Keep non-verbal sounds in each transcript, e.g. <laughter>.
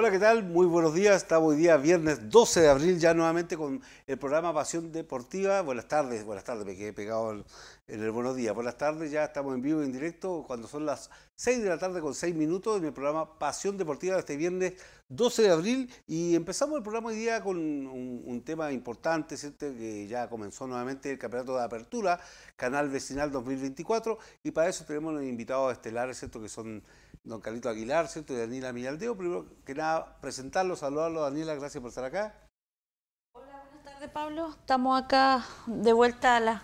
Hola, ¿qué tal? Muy buenos días. Estamos hoy día viernes 12 de abril ya nuevamente con el programa Pasión Deportiva. Buenas tardes, buenas tardes, me quedé pegado en el buenos días. Buenas tardes, ya estamos en vivo, en directo, cuando son las 6 de la tarde con 6 minutos en el programa Pasión Deportiva de este viernes 12 de abril. Y empezamos el programa hoy día con un, tema importante, ¿cierto? Que ya comenzó nuevamente el Campeonato de Apertura, Canal Vecinal 2024. Y para eso tenemos los invitados estelares, ¿cierto? Que son don Carlito Aguilar, ¿cierto? Y Daniela Miraldeo. Primero que nada, presentarlo, saludarlo, Daniela, gracias por estar acá. Hola, buenas tardes, Pablo. Estamos acá de vuelta a la,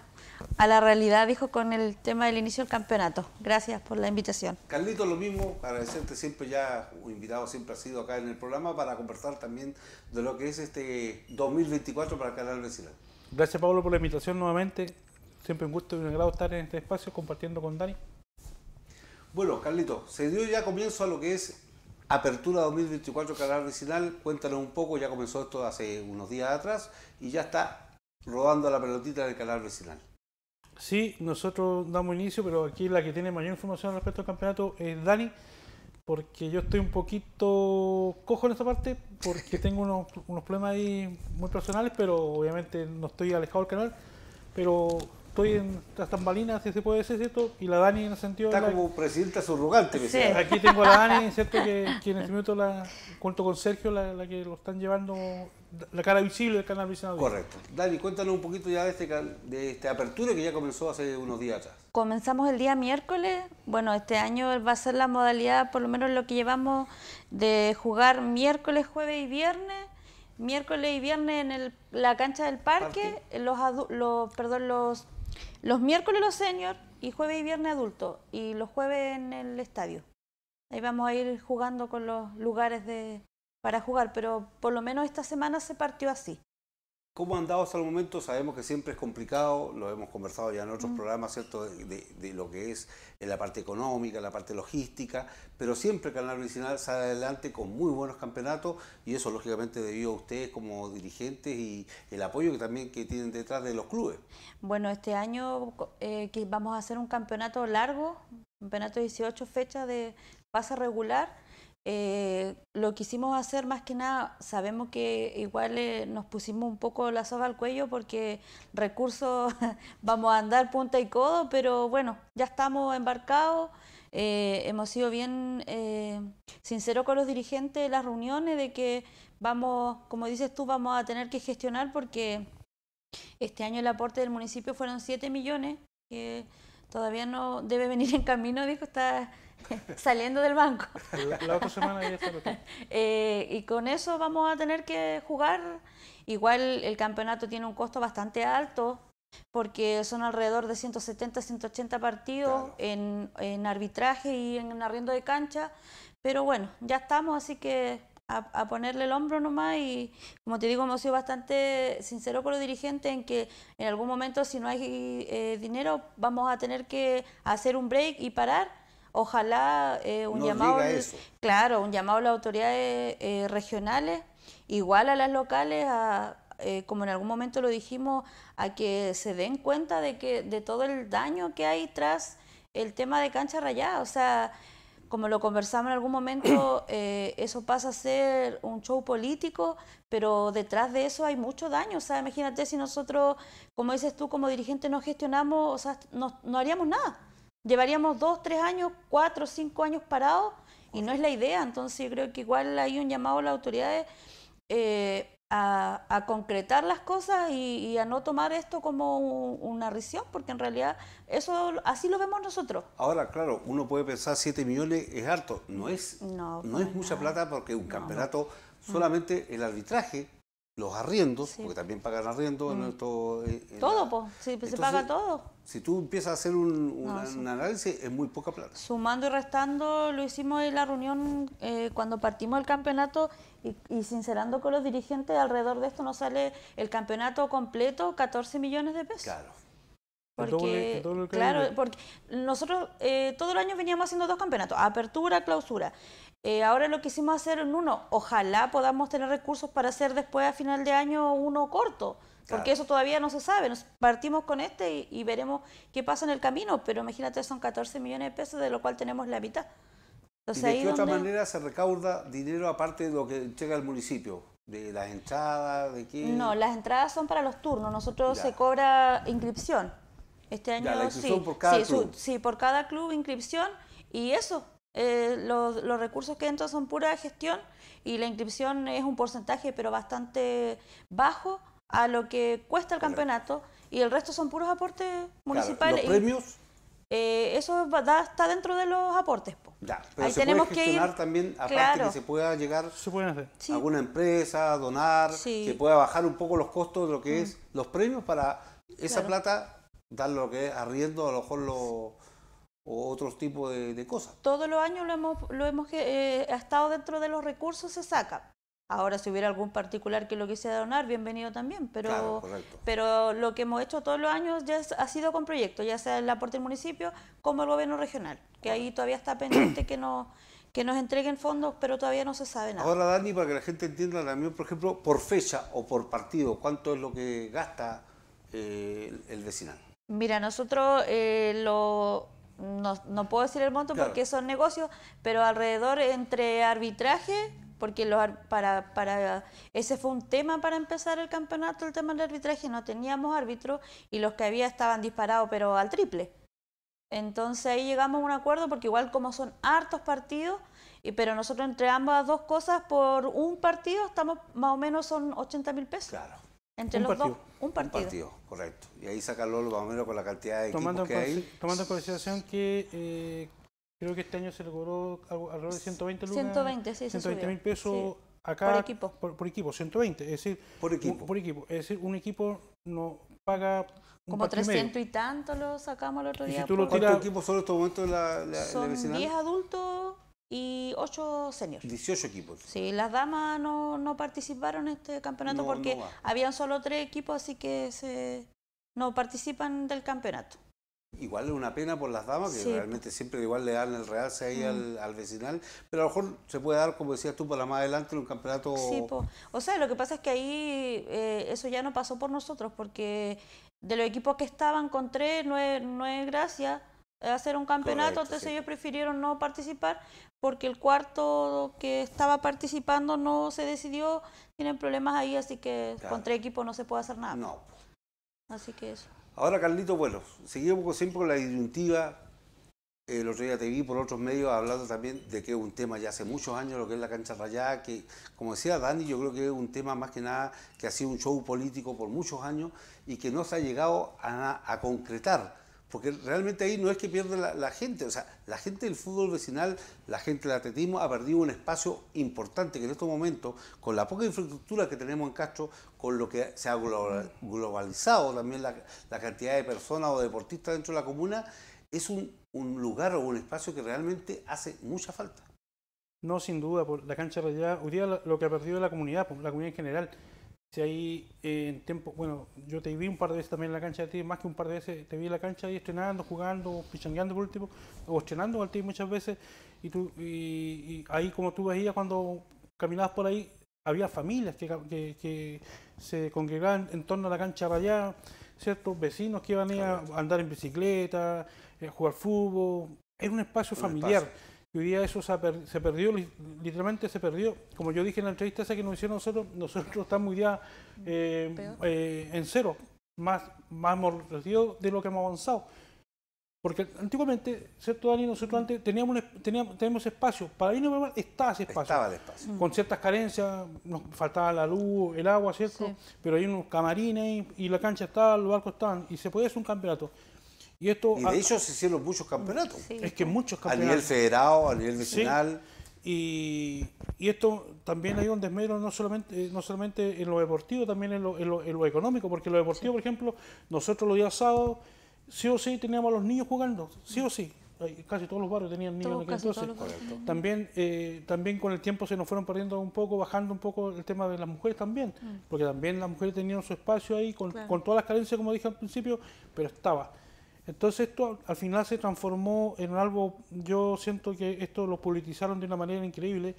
a la realidad, dijo, con el tema del inicio del campeonato. Gracias por la invitación. Carlito, lo mismo, agradecerte siempre ya, invitado siempre ha sido acá en el programa para conversar también de lo que es este 2024 para el Canal Vecinal. Gracias, Pablo, por la invitación nuevamente. Siempre un gusto y un agrado estar en este espacio compartiendo con Dani. Bueno, Carlito, se dio ya comienzo a lo que es Apertura 2024 Canal Vecinal. Cuéntanos un poco, ya comenzó esto hace unos días atrás y ya está rodando la pelotita del Canal Vecinal. Sí, nosotros damos inicio, pero aquí la que tiene mayor información respecto al campeonato es Dani, porque yo estoy un poquito cojo en esta parte, porque <laughs> tengo unos, unos problemas ahí muy personales, pero obviamente no estoy alejado del canal, pero estoy en las tambalinas, si se puede decir, ¿cierto? Y la Dani en el sentido... Está como presidenta subrogante. Sí. Aquí tengo a la Dani, <laughs> ¿cierto? Que, en este momento la, cuento con Sergio, la, que lo están llevando, la cara visible del canal Visionado. Correcto. Dani, cuéntanos un poquito ya de, este, de esta apertura que ya comenzó hace unos días atrás. Comenzamos el día miércoles. Bueno, este año va a ser la modalidad, por lo menos lo que llevamos, de jugar miércoles, jueves y viernes miércoles y viernes en el, la cancha del parque, parque. Los, los, perdón, los los miércoles los senior y jueves y viernes adultos y los jueves en el estadio. Ahí vamos a ir jugando con los lugares de, para jugar, pero por lo menos esta semana se partió así. ¿Cómo han dado hasta el momento? Sabemos que siempre es complicado, lo hemos conversado ya en otros programas, ¿cierto? De, lo que es en eh, la parte económica, la parte logística, pero siempre Canal Original sale adelante con muy buenos campeonatos y eso lógicamente debido a ustedes como dirigentes y el apoyo que también que tienen detrás de los clubes. Bueno, este año eh, vamos a hacer un campeonato largo, campeonato 18 fechas de pasa regular eh, lo quisimos hacer más que nada, sabemos que igual eh, nos pusimos un poco la soga al cuello porque recursos <laughs> vamos a andar punta y codo, pero bueno, ya estamos embarcados, eh, hemos sido bien eh, sinceros con los dirigentes de las reuniones de que vamos, como dices tú, vamos a tener que gestionar porque este año el aporte del municipio fueron 7 millones, que todavía no debe venir en camino, dijo, está <laughs> saliendo del banco. La, otra semana ya está <laughs> eh, Y con eso vamos a tener que jugar. Igual el campeonato tiene un costo bastante alto, porque son alrededor de 170, 180 partidos en, en, arbitraje y en arriendo de cancha. Pero bueno, ya estamos, así que a, ponerle el hombro nomás y como te digo hemos sido bastante sinceros con los dirigentes en que en algún momento si no hay eh, dinero vamos a tener que hacer un break y parar Ojalá eh, un llamado, claro, un llamado a las autoridades eh, regionales, igual a las locales, a, eh, como en algún momento lo dijimos, a que se den cuenta de que de todo el daño que hay tras el tema de cancha rayada, o sea, como lo conversamos en algún momento, <clears throat> eso pasa a ser un show político, pero detrás de eso hay mucho daño. O sea, imagínate si nosotros, como dices tú, como dirigente no gestionamos, o sea, no haríamos nada. Llevaríamos dos, tres años, cuatro, cinco años parados y no es la idea. Entonces yo creo que igual hay un llamado a las autoridades eh, a, concretar las cosas y, a no tomar esto como una risión, porque en realidad eso así lo vemos nosotros. Ahora, claro, uno puede pensar siete millones es harto, no es, no, es mucha plata porque un campeonato, mm. solamente el arbitraje, los arriendos, porque también pagan arriendo en mm. nuestro... Eh, todo, pues, sí, se paga todo. Si tú empiezas a hacer un, análisis, es muy poca plata. Sumando y restando, lo hicimos en la reunión eh, cuando partimos el campeonato y, sincerando con los dirigentes, alrededor de esto nos sale el campeonato completo 14 millones de pesos. Claro. Porque, todo claro, porque nosotros eh, todo el año veníamos haciendo dos campeonatos, apertura, clausura. Eh, ahora lo quisimos hacer en uno. Ojalá podamos tener recursos para hacer después a final de año uno corto. Porque eso todavía no se sabe. Nos partimos con este y, veremos qué pasa en el camino, pero imagínate, son 14 millones de pesos, de lo cual tenemos la mitad. de otra manera se recauda dinero aparte de lo que llega al municipio? ¿De las entradas? No, las entradas son para los turnos. Nosotros se cobra inscripción. Este año sí. Por cada club. sí, por cada club inscripción y eso. Eh, los, los, recursos que entran son pura gestión y la inscripción es un porcentaje pero bastante bajo a lo que cuesta el campeonato y el resto son puros aportes municipales. ¿Los premios? Eh, eso está dentro de los aportes. Ya, pero Ahí se tenemos puede gestionar que ir, también, aparte que se pueda llegar a alguna empresa, donar, que pueda bajar un poco los costos de lo que mm. es los premios para esa plata dar lo que es arriendo, a lo mejor los o otros tipos de, cosas. Todos los años lo hemos, lo hemos eh, estado dentro de los recursos, se saca. Ahora, si hubiera algún particular que lo quisiera donar, bienvenido también, pero, pero lo que hemos hecho todos los años ya ha sido con proyectos, ya sea el aporte del municipio como el gobierno regional, que ahí todavía está pendiente que nos, que nos entreguen fondos, pero todavía no se sabe nada. Ahora, Dani, para que la gente entienda también, por ejemplo, por fecha o por partido, ¿cuánto es lo que gasta eh, el, vecinal? Mira, nosotros eh, lo, no, puedo decir el monto porque son negocios, pero alrededor entre arbitraje porque para, para, ese fue un tema para empezar el campeonato, el tema del arbitraje, no teníamos árbitro y los que había estaban disparados, pero al triple. Entonces ahí llegamos a un acuerdo porque igual como son hartos partidos, y, pero nosotros entre ambas dos cosas por un partido estamos más o menos son 80 mil pesos. Claro. Entre un los dos, un partido. Un partido, correcto. Y ahí sacarlo más o menos con la cantidad de que hay. Tomando en consideración que eh, Creo que este año se le cobró alrededor de 120 lucas. 120, sí, 120 mil pesos acá. Por equipo. Por, equipo, 120. Es decir, por equipo. Un, equipo. Es decir, un equipo no paga. Como 300 y, tanto lo sacamos el otro día. si tú lo tiras... equipo, equipos en estos momentos la, la, son 10 adultos y 8 seniors. 18 equipos. Sí, las damas no, no participaron en este campeonato porque habían solo 3 equipos, así que no participan del campeonato igual es una pena por las damas, que pues. realmente siempre igual le dan el realce ahí al, vecinal, pero a lo mejor se puede dar, como decías tú, para más adelante en un campeonato... Sí, po. o sea, lo que pasa es que ahí eh, eso ya no pasó por nosotros, porque de los equipos que estaban con tres, no es, no es gracia hacer un campeonato, entonces ellos prefirieron no participar porque el cuarto que estaba participando no se decidió, tienen problemas ahí, así que con tres equipos no se puede hacer nada. No. Así que eso. Ahora, Carlito, bueno, seguimos siempre con la disyuntiva. Eh, el otro día te vi por otros medios hablando también de que es un tema ya hace muchos años, lo que es la cancha rayada, que como decía Dani, yo creo que es un tema más que nada que ha sido un show político por muchos años y que no se ha llegado a, a concretar porque realmente ahí no es que pierda la, gente, o sea, la gente del fútbol vecinal, la gente del atletismo ha perdido un espacio importante que en estos momentos, con la poca infraestructura que tenemos en Castro, con lo que se ha globalizado también la, cantidad de personas o deportistas dentro de la comuna, es un, lugar o un espacio que realmente hace mucha falta. No, sin duda, por la cancha de realidad, hoy día lo que ha perdido la comunidad, pues, la comunidad en general, si ahí eh, en tiempo, bueno, yo te vi un par de veces también en la cancha de ti, más que un par de veces, te vi en la cancha ahí estrenando, jugando, pichangueando por último, o estrenando al ti muchas veces, y, tú, y, ahí como tú veías cuando caminabas por ahí, había familias que, que, se congregaban en torno a la cancha allá ¿cierto? Vecinos que iban a andar en bicicleta, a eh, jugar fútbol. Era un espacio familiar. Y hoy día eso se, perdió, literalmente se perdió. Como yo dije en la entrevista esa que nos hicieron nosotros, <laughs> nosotros estamos hoy día eh, eh, en cero, más, más de lo que hemos avanzado. Porque antiguamente, ¿cierto, Dani? Nosotros antes teníamos, teníamos, teníamos espacio. Para irnos o estaba ese espacio. Estaba el espacio. Mm. Con ciertas carencias, nos faltaba la luz, el agua, ¿cierto? Pero hay unos camarines y, y la cancha estaba, los barcos estaban, y se podía hacer un campeonato. Y, esto, de hecho se hicieron muchos campeonatos. Es que muchos campeonatos. A nivel federado, a nivel nacional. Y, y, esto también hay un desmedro no solamente, no solamente en lo deportivo, también en lo, económico, porque en lo deportivo, por ejemplo, nosotros los días sábados, sí o sí teníamos a los niños jugando, sí o sí. Casi todos los barrios tenían niños También, eh, también con el tiempo se nos fueron perdiendo un poco, bajando un poco el tema de las mujeres también, mm. porque también las mujeres tenían su espacio ahí, con, con todas las carencias, como dije al principio, pero estaba. Entonces esto al final se transformó en algo, yo siento que esto lo politizaron de una manera increíble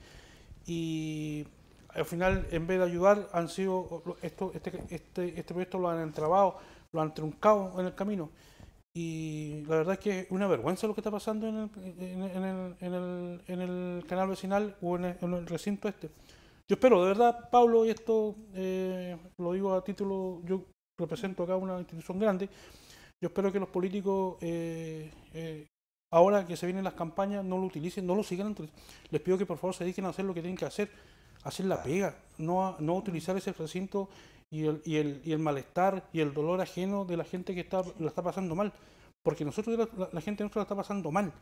y al final en vez de ayudar han sido, esto, este, este, este, proyecto lo han entrabado, lo han truncado en el camino y la verdad es que es una vergüenza lo que está pasando en el, en, el, canal vecinal o en el, recinto este. Yo espero, de verdad, Pablo, y esto eh, lo digo a título, yo represento acá una institución grande, yo espero que los políticos, eh, eh, ahora que se vienen las campañas, no lo utilicen, no lo sigan. Les pido que por favor se dediquen a hacer lo que tienen que hacer, hacer la ah. pega, no, no utilizar ese recinto y el, y, el, y el, malestar y el dolor ajeno de la gente que está, la está pasando mal. Porque nosotros, la, gente nuestra la está pasando mal,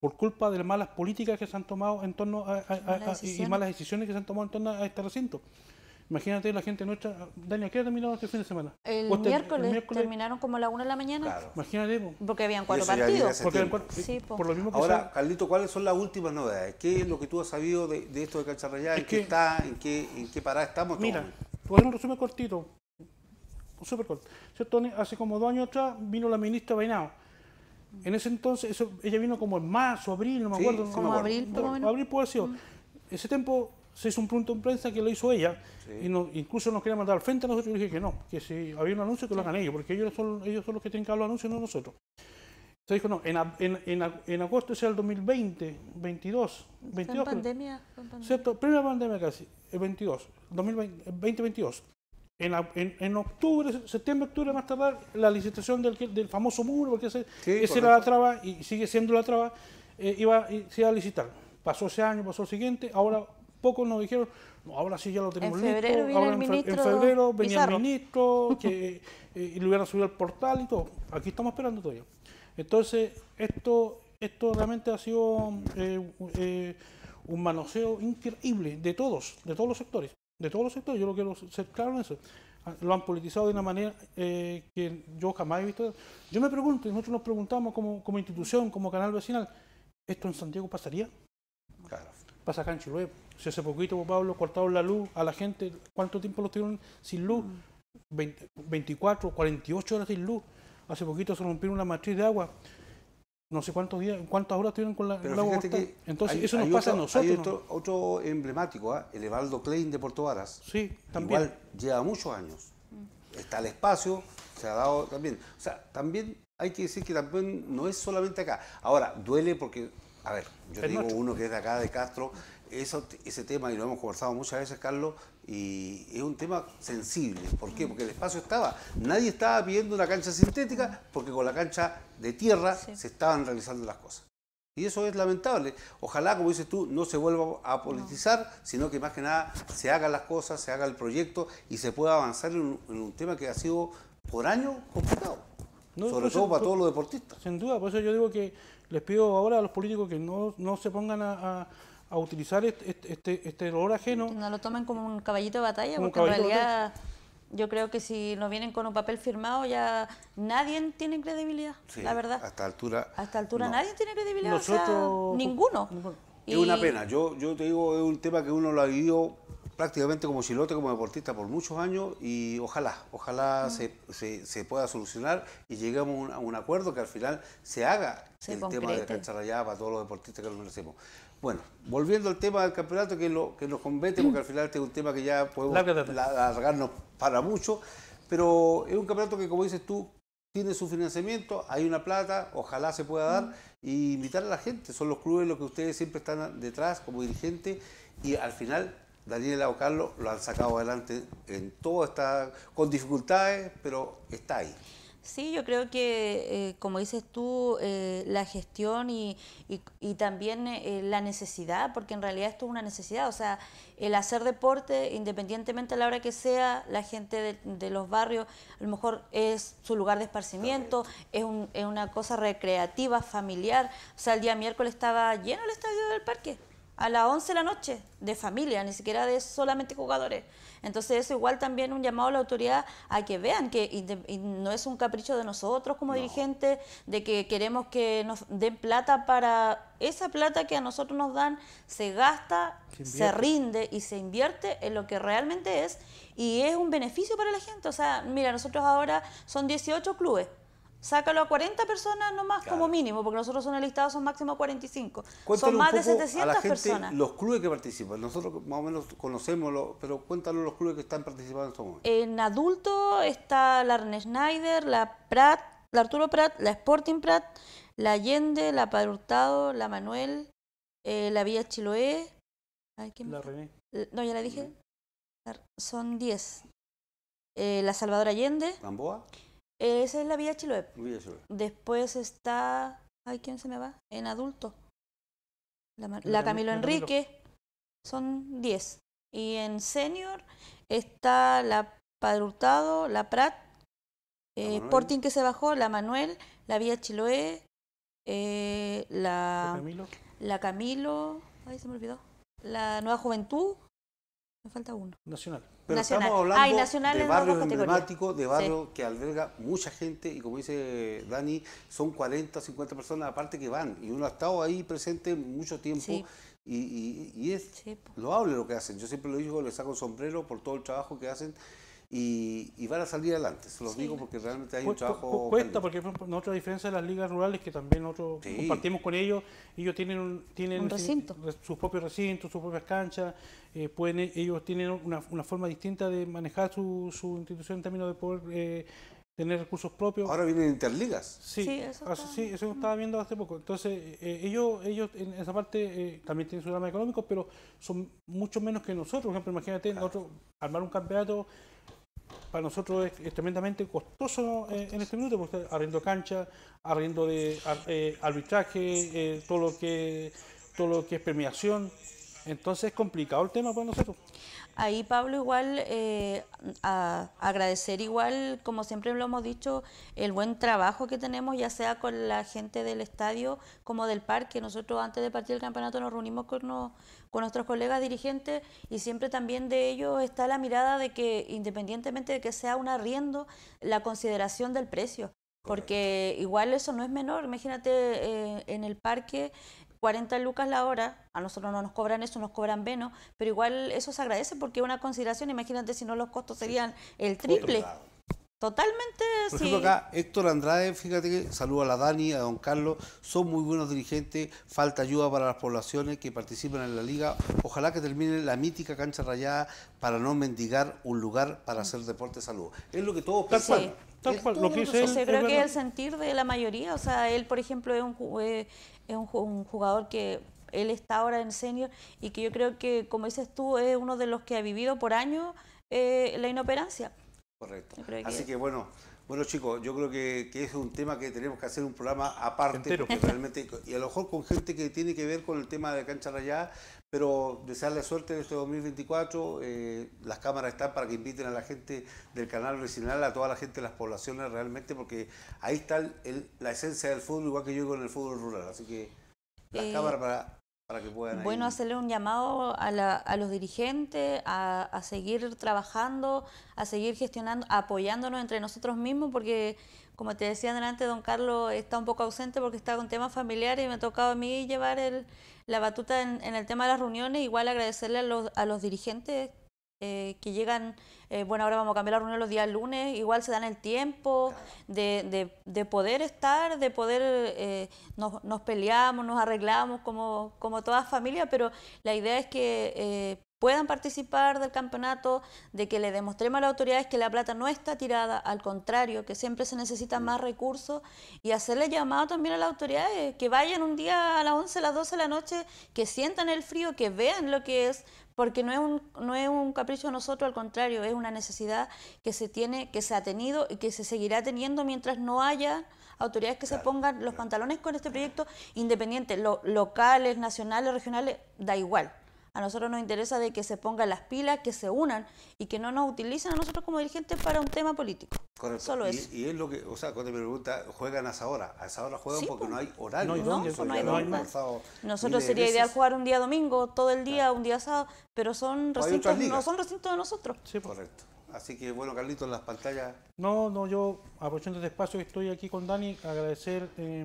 por culpa de las malas políticas que se han tomado en torno a, y malas decisiones que se han tomado en torno a este recinto. Imagínate la gente nuestra. Daniel, ¿qué ha terminado este fin de semana? El miércoles, terminaron como a la una de la mañana. Claro. Imagínate. Porque habían cuatro partidos. Porque sí, por lo mismo Ahora, Carlito, ¿cuáles son las últimas novedades? ¿Qué es lo que tú has sabido de, esto de Cacharrayá? ¿En qué está? ¿En qué, en qué parada estamos? Mira, tú un resumen cortito. Un Súper corto. Tony Hace como dos años atrás vino la ministra Bainao. En ese entonces, eso, ella vino como en marzo, abril, no me acuerdo. Sí, abril, Abril puede ser. Mm. Ese tiempo se hizo un punto en prensa que lo hizo ella, y incluso nos quería mandar al frente a nosotros, y dije que no, que si había un anuncio que lo hagan ellos, porque ellos son, ellos son los que tienen que hablar los anuncios, no nosotros. Se dijo, no, en, en, en, era agosto el 2020, 22, 22. Primera pandemia casi, el 22, 2022. En, octubre, septiembre, octubre más tardar, la licitación del, famoso muro, porque ese, esa era la traba y sigue siendo la traba, eh, se iba a licitar. Pasó ese año, pasó el siguiente, ahora pocos nos dijeron, ahora sí ya lo tenemos en febrero listo, el en, en, febrero venía el ministro, <laughs> que eh, y lo hubieran subido al portal y todo. Aquí estamos esperando todavía. Entonces, esto, esto realmente ha sido eh, eh, un manoseo increíble de todos, de todos los sectores, de todos los sectores, yo lo quiero ser claro en eso. Ah, lo han politizado de una manera que yo jamás he visto. Yo me pregunto, y nosotros nos preguntamos como, como institución, como canal vecinal, ¿esto en Santiago pasaría? Pasa acá en Si hace poquito, pues, Pablo, cortaron la luz a la gente. ¿Cuánto tiempo lo tuvieron sin luz? 24, 48 horas sin luz. Hace poquito se rompieron una matriz de agua. No sé cuántos días, cuántas horas tuvieron con la, el agua Entonces, eso nos pasa a nosotros. otro, emblemático, ¿ah? el Evaldo Klein de Puerto Varas. Sí, también. Igual lleva muchos años. Está el espacio, se ha dado también. O sea, también hay que decir que también no es solamente acá. Ahora, duele porque a ver, yo digo uno que es de acá, de Castro, ese tema, y lo hemos conversado muchas veces, Carlos, y es un tema sensible. ¿Por qué? Porque el espacio estaba. Nadie estaba pidiendo una cancha sintética porque con la cancha de tierra se estaban realizando las cosas. Y eso es lamentable. Ojalá, como dices tú, no se vuelva a politizar, sino que más que nada se hagan las cosas, se haga el proyecto y se pueda avanzar en un, tema que ha sido por años complicado. Sobre todo para todos los deportistas. Sin duda, por eso yo digo que les pido ahora a los políticos que no, se pongan a, utilizar este, este, ajeno. No lo tomen como un caballito de batalla, porque en realidad yo creo que si no vienen con un papel firmado ya nadie tiene credibilidad, la verdad. Hasta altura. Hasta altura nadie tiene credibilidad, o sea, ninguno. Es una pena. Yo, yo te digo, es un tema que uno lo ha vivido prácticamente como chilote, como deportista por muchos años y ojalá, ojalá se, pueda solucionar y lleguemos a un acuerdo que al final se haga el tema de cancha rayada para todos los deportistas que lo merecemos. Bueno, volviendo al tema del campeonato que, lo, que nos compete, porque mm. al final este es un tema que ya podemos alargarnos para mucho, pero es un campeonato que, como dices tú, tiene su financiamiento, hay una plata, ojalá se pueda dar, mm. y invitar a la gente, son los clubes los que ustedes siempre están detrás como dirigente, y al final Daniela o Carlos lo han sacado adelante en todo, está con dificultades, pero está ahí. Sí, yo creo que, eh, como dices tú, eh, la gestión y, y, también eh, la necesidad, porque en realidad esto es una necesidad, o sea, el hacer deporte, independientemente a la hora que sea, la gente de, los barrios, a lo mejor es su lugar de esparcimiento, es, es una cosa recreativa, familiar, o sea, el día miércoles estaba lleno el estadio del parque a las 11 de la noche, de familia, ni siquiera de solamente jugadores. Entonces eso igual también un llamado a la autoridad a que vean que no es un capricho de nosotros como dirigente dirigentes, de que queremos que nos den plata para... Esa plata que a nosotros nos dan se gasta, se, se rinde y se invierte en lo que realmente es y es un beneficio para la gente. O sea, mira, nosotros ahora son 18 clubes Sácalo a 40 personas nomás más como mínimo, porque nosotros son el listado, son máximo 45. son más de 700 personas. Los clubes que participan, nosotros más o menos conocemos, pero cuéntanos los clubes que están participando en estos momentos. En adulto está la Arne Schneider, la Prat, la Arturo Prat, la Sporting Prat, la Allende, la Padre Hurtado, la Manuel, eh, la Villa Chiloé. la René. Eh, no, ya la dije. Son 10. Eh, la Salvador Allende. Gamboa. Esa es la Villa Chiloé. Después está. Ay, ¿quién se me va? En adulto. La, Camilo Enrique. Son 10. Y en senior está la Hurtado, la Prat, Sporting eh, que se bajó, la Manuel, la Villa Chiloé, eh, la, Camilo? la Camilo, ay se me olvidó, la Nueva Juventud, me falta uno. Nacional. Pero estamos hablando de barrio emblemático, de barrio que alberga mucha gente y como dice Dani, son 40 50 personas aparte que van y uno ha estado ahí presente mucho tiempo y, es lo loable lo que hacen. Yo siempre lo digo, les saco el sombrero por todo el trabajo que hacen y, van a salir adelante. Se los digo porque realmente hay un trabajo. Cuesta, porque nosotros, a diferencia de las ligas rurales, que también nosotros compartimos con ellos, ellos tienen, tienen sus propios recintos, sus propias canchas, eh, pueden, ellos tienen una, forma distinta de manejar su, su institución en términos de poder. Eh, tener recursos propios. Ahora vienen interligas. Sí, sí eso, ah, está... estaba viendo hace poco. Entonces, eh, ellos, ellos en esa parte también tienen su drama económico, pero son mucho menos que nosotros. Por ejemplo, imagínate, nosotros armar un campeonato para nosotros es, tremendamente costoso eh, en este minuto, porque arriendo cancha, arriendo de eh, arbitraje, eh, todo lo que todo lo que es premiación, entonces es complicado el tema para nosotros. Ahí Pablo igual eh, agradecer igual, como siempre lo hemos dicho, el buen trabajo que tenemos, ya sea con la gente del estadio como del parque. Nosotros antes de partir el campeonato nos reunimos con, con nuestros colegas dirigentes y siempre también de ellos está la mirada de que independientemente de que sea un arriendo, la consideración del precio. Porque igual eso no es menor. Imagínate eh, en el parque 40 lucas la hora, a nosotros no nos cobran eso, nos cobran menos, pero igual eso se agradece porque es una consideración, imagínate si no los costos serían el triple. Totalmente, Por ejemplo, acá Héctor Andrade, fíjate que saluda a la Dani, a don Carlos, son muy buenos dirigentes, falta ayuda para las poblaciones que participan en la liga. Ojalá que termine la mítica cancha rayada para no mendigar un lugar para hacer deporte salud. Es lo que todos pensamos. tal cual, lo que creo que es el sentir de la mayoría, o sea, él, por ejemplo, es un, eh, es un jugador que él está ahora en senior y que yo creo que, como dices tú, es uno de los que ha vivido por años eh, la inoperancia. Correcto. Así que bueno, bueno chicos, yo creo que, es un tema que tenemos que hacer un programa aparte, porque realmente, y a lo mejor con gente que tiene que ver con el tema de cancha rayada, pero desearle suerte en este 2024, eh, las cámaras están para que inviten a la gente del canal vecinal, a toda la gente de las poblaciones realmente, porque ahí está la esencia del fútbol, igual que yo con el fútbol rural, así que las eh, cámaras para bueno, hacerle un llamado a, los dirigentes, a, seguir trabajando, a seguir gestionando, apoyándonos entre nosotros mismos, porque como te decía antes, don Carlos está un poco ausente porque está con temas familiares y me ha tocado a mí llevar el, la batuta en, el tema de las reuniones, igual agradecerle a los, a los dirigentes eh, que llegan, eh, bueno, ahora vamos a cambiar la reunión los días lunes, igual se dan el tiempo de, poder estar, de poder, eh, nos, peleamos, nos arreglamos como, como toda familia, pero la idea es que puedan participar del campeonato, de que le demostremos a las autoridades que la plata no está tirada, al contrario, que siempre se necesitan más recursos y hacerle llamado también a las autoridades, que vayan un día a las 11, a las 12 de la noche, que sientan el frío, que vean lo que es porque no es, un, no es un capricho de nosotros, al contrario, es una necesidad que se tiene, que se ha tenido y que se seguirá teniendo mientras no haya autoridades que se pongan los pantalones con este proyecto, independiente, locales, nacionales, regionales, da igual. A nosotros nos interesa de que se pongan las pilas, que se unan y que no nos utilicen a nosotros como dirigentes para un tema político. Correcto. Solo eso. Y, es lo que, o sea, cuando me pregunta, ¿juegan a esa hora? A esa hora juegan porque, pues. no hay horario. No no, hay horario. Nosotros sería ideal jugar un día domingo, todo el día, un día sábado, pero son recintos, no son recintos de nosotros. Sí, pues. correcto. Así que bueno, Carlitos, las pantallas. No, no, yo aprovechando este espacio que estoy aquí con Dani, agradecer eh,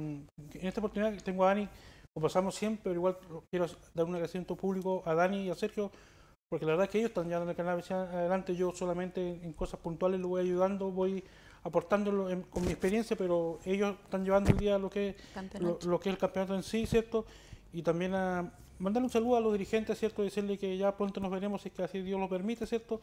en esta oportunidad que tengo a Dani lo pasamos siempre, pero igual quiero dar un agradecimiento público a Dani y a Sergio, porque la verdad es que ellos están llevando el canal adelante, yo solamente en cosas puntuales lo voy ayudando, voy aportándolo con mi experiencia, pero ellos están llevando el día lo que, lo, que es el campeonato en sí, ¿cierto? Y también a mandarle un saludo a los dirigentes, ¿cierto? Decirle que ya pronto nos veremos, si es que así Dios lo permite, ¿cierto?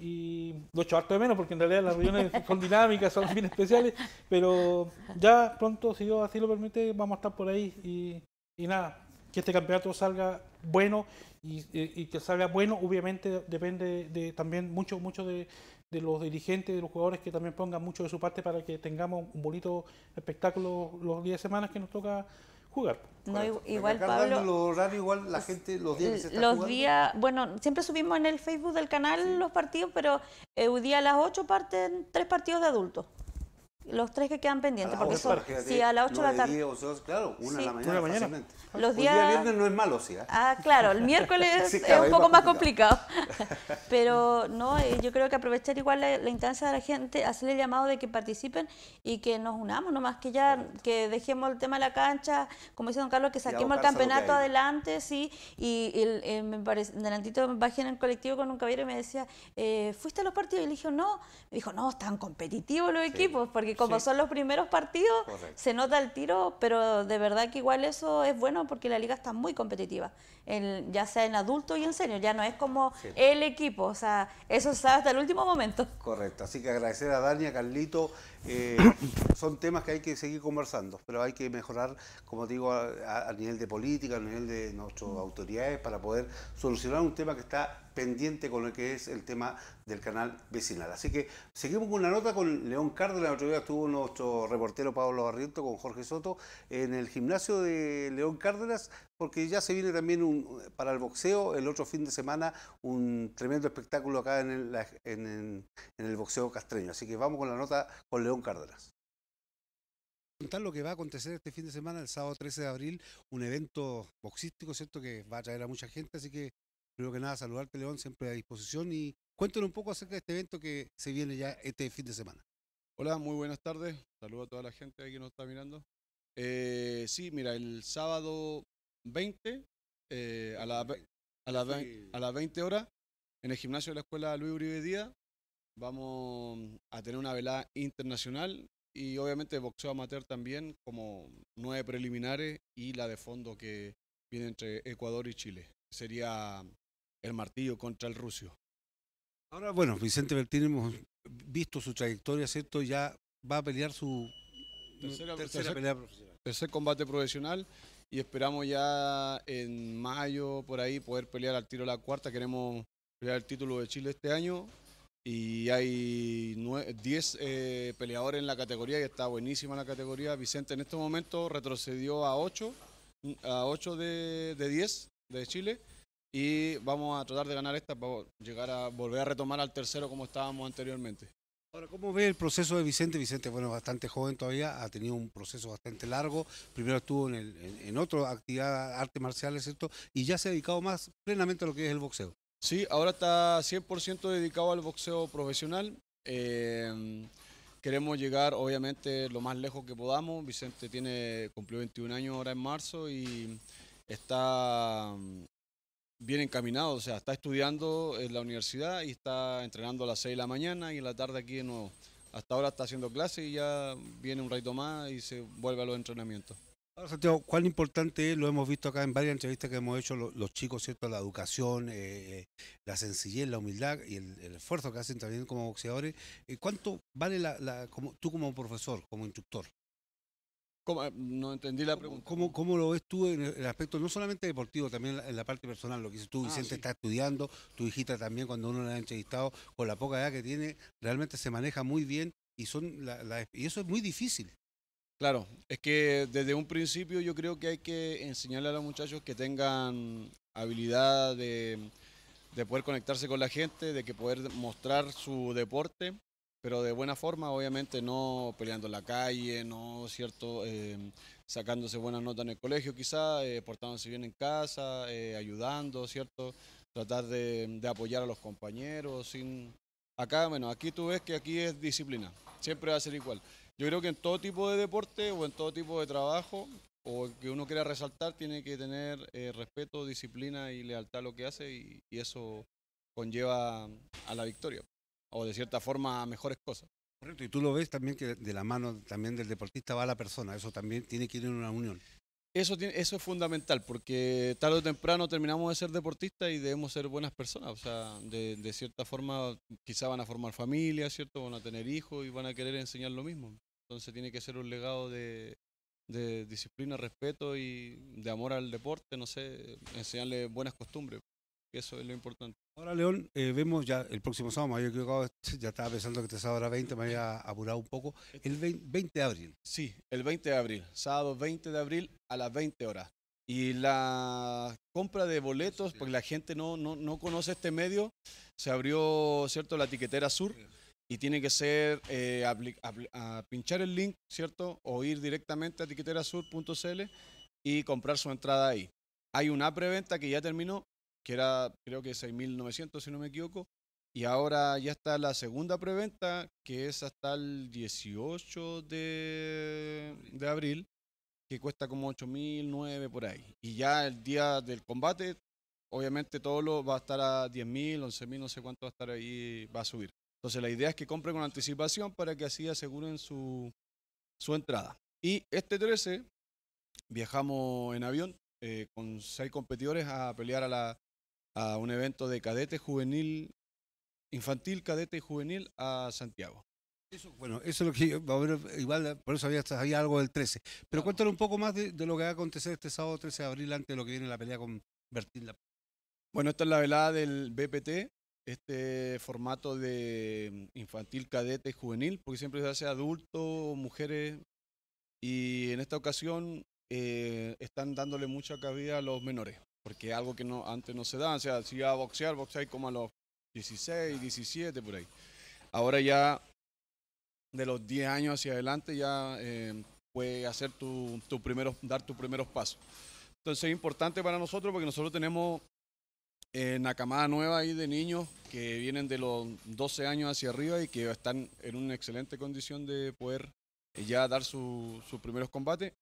Y lo echo harto de menos, porque en realidad las reuniones <laughs> con dinámicas son bien especiales, pero ya pronto, si Dios así lo permite, vamos a estar por ahí y y nada, que este campeonato salga bueno y, que salga bueno, obviamente depende de, también mucho, mucho de, los dirigentes, de los jugadores que también pongan mucho de su parte para que tengamos un bonito espectáculo los 10 semanas que nos toca jugar. No, igual Pablo. Los igual la gente, los días Los días, bueno, siempre subimos en el Facebook del canal los partidos, pero un eh, día a las 8 parten tres partidos de adultos. Los tres que quedan pendientes, porque son, si a las 8 de la tarde. claro, una de la mañana. Los días. El día viernes no es malo, sí. ¿eh? Ah, claro, el miércoles <laughs> es un poco más complicado. <laughs> Pero no, eh, yo creo que aprovechar igual la, instancia de la gente, hacerle el llamado de que participen y que nos unamos, más que ya que dejemos el tema de la cancha, como dice don Carlos, que saquemos el campeonato adelante, sí. Y, el, eh, me delantito bajé en el colectivo con un caballero y me decía, ¿fuiste a los partidos? Y le dije, no. Me dijo, no, están competitivos los equipos, porque como son los primeros partidos, se nota el tiro, pero de verdad que igual eso es bueno porque la liga está muy competitiva ya sea en adulto y en senior, ya no es como el equipo, o sea, eso está hasta el último momento. Correcto, así que agradecer a Dani, a Carlito, eh, <coughs> son temas que hay que seguir conversando, pero hay que mejorar, como digo, a, nivel de política, a nivel de nuestras autoridades, para poder solucionar un tema que está pendiente con lo que es el tema del canal vecinal. Así que seguimos con una nota con León Cárdenas. El otro día estuvo nuestro reportero Pablo Barriento con Jorge Soto en el gimnasio de León Cárdenas, porque ya se viene también un, para el boxeo, el otro fin de semana un tremendo espectáculo acá en el, en, el boxeo castreño. Así que vamos con la nota con León Cárdenas contar lo que va a acontecer este fin de semana, el sábado 13 de abril, un evento boxístico, ¿cierto? Que va a traer a mucha gente, así que primero que nada saludarte, León, siempre a disposición y cuéntanos un poco acerca de este evento que se viene ya este fin de semana. Hola, muy buenas tardes, saludo a toda la gente que nos está mirando. Eh, sí, mira, el sábado 20 eh, a, a, las 20 horas en el gimnasio de la escuela Luis Uribe Díaz. Vamos a tener una velada internacional y obviamente boxeo amateur también, como nueve preliminares y la de fondo que viene entre Ecuador y Chile. Sería el martillo contra el rusio. Ahora, bueno, Vicente Bertín hemos visto su trayectoria, ¿cierto? Ya va a pelear su tercera, pelea profesional. Tercer combate profesional y esperamos ya en mayo por ahí poder pelear al tiro la cuarta. Queremos pelear el título de Chile este año y hay 10 eh, peleadores en la categoría y está buenísima la categoría. Vicente en este momento retrocedió a 8, a 8 de, 10 de Chile y vamos a tratar de ganar esta para llegar a volver a retomar al tercero como estábamos anteriormente. Ahora, ¿cómo ve el proceso de Vicente? Vicente, bueno, bastante joven todavía, ha tenido un proceso bastante largo. Primero estuvo en, el, en, actividad, artes marciales, ¿cierto? Y ya se ha dedicado más plenamente a lo que es el boxeo. Sí, ahora está 100% dedicado al boxeo profesional. Eh, queremos llegar, obviamente, lo más lejos que podamos. Vicente tiene cumplió 21 años ahora en marzo y está bien encaminado, o sea, está estudiando en la universidad y está entrenando a las 6 de la mañana y en la tarde aquí de nuevo. Hasta ahora está haciendo clase y ya viene un rato más y se vuelve a los entrenamientos. Ahora, Santiago, ¿cuál importante es? Lo hemos visto acá en varias entrevistas que hemos hecho los, chicos, ¿cierto? La educación, eh, eh, la sencillez, la humildad y el, esfuerzo que hacen también como boxeadores. Eh, ¿Cuánto vale la como, tú como profesor, como instructor? ¿Cómo? Ah, no entendí la pregunta. ¿Cómo, ¿Cómo, lo ves tú en el aspecto no solamente deportivo, también en la parte personal? Lo que dices tú, ah, Vicente está estudiando, tu hijita también, cuando uno la ha entrevistado, con la poca edad que tiene, realmente se maneja muy bien y, son y eso es muy difícil. Claro, es que desde un principio yo creo que hay que enseñarle a los muchachos que tengan habilidad de, de poder conectarse con la gente, de que poder mostrar su deporte pero de buena forma, obviamente, no peleando en la calle, no, ¿cierto? Eh, sacándose buenas notas en el colegio quizá, eh, portándose bien en casa, eh, ayudando, ¿cierto? Tratar de, apoyar a los compañeros, sin... Acá, bueno, aquí tú ves que aquí es disciplina, siempre va a ser igual. Yo creo que en todo tipo de deporte o en todo tipo de trabajo o que uno quiera resaltar, tiene que tener respeto, disciplina y lealtad a lo que hace y eso conlleva a la victoria o de cierta forma mejores cosas. Correcto, y tú lo ves también que de la mano también del deportista va la persona, eso también tiene que ir en una unión. Eso, eso es fundamental, porque tarde o temprano terminamos de ser deportistas y debemos ser buenas personas. O sea, de, cierta forma, quizá van a formar familia, ¿cierto? Van a tener hijos y van a querer enseñar lo mismo. Entonces tiene que ser un legado de, de disciplina, respeto y de amor al deporte, no sé, enseñarle buenas costumbres. Eso es lo importante. Ahora, León, eh, vemos ya el próximo sábado, me había este, ya estaba pensando que este sábado era 20, me había apurado un poco. Este el 20 de abril. Sí, el 20 de abril, sábado 20 de abril a las 20 horas. Y la compra de boletos, porque la gente no, no, conoce este medio, se abrió, ¿cierto?, la tiquetera sur y tiene que ser eh, pinchar el link, ¿cierto? O ir directamente a tiqueterasur.cl y comprar su entrada ahí. Hay una preventa que ya terminó que era creo que 6.900 si no me equivoco, y ahora ya está la segunda preventa, que es hasta el 18 de, de abril, que cuesta como 8.009 por ahí. Y ya el día del combate, obviamente todo lo va a estar a 10.000, 11.000, no sé cuánto va a estar ahí, va a subir. Entonces la idea es que compren con anticipación para que así aseguren su, entrada. Y este 13 viajamos en avión eh, con seis competidores a pelear a la a un evento de cadete juvenil, infantil, cadete y juvenil a Santiago. bueno, eso es lo que yo, igual, por eso había, algo del 13. Pero cuéntale un poco más de, lo que va a acontecer este sábado 13 de abril antes de lo que viene la pelea con Bertín Bueno, esta es la velada del BPT, este formato de mm, infantil, cadete y juvenil, porque siempre se hace adulto, mujeres, y en esta ocasión eh, están dándole mucha cabida a los menores porque es algo que no, antes no se daba, O sea, si iba a boxear, boxeáis como a los 16, 17, por ahí. Ahora ya, de los 10 años hacia adelante, ya eh, puede hacer tu, tus primeros, dar tus primeros pasos. Entonces es importante para nosotros porque nosotros tenemos una eh, camada nueva ahí de niños que vienen de los 12 años hacia arriba y que están en una excelente condición de poder ya dar sus primeros combates.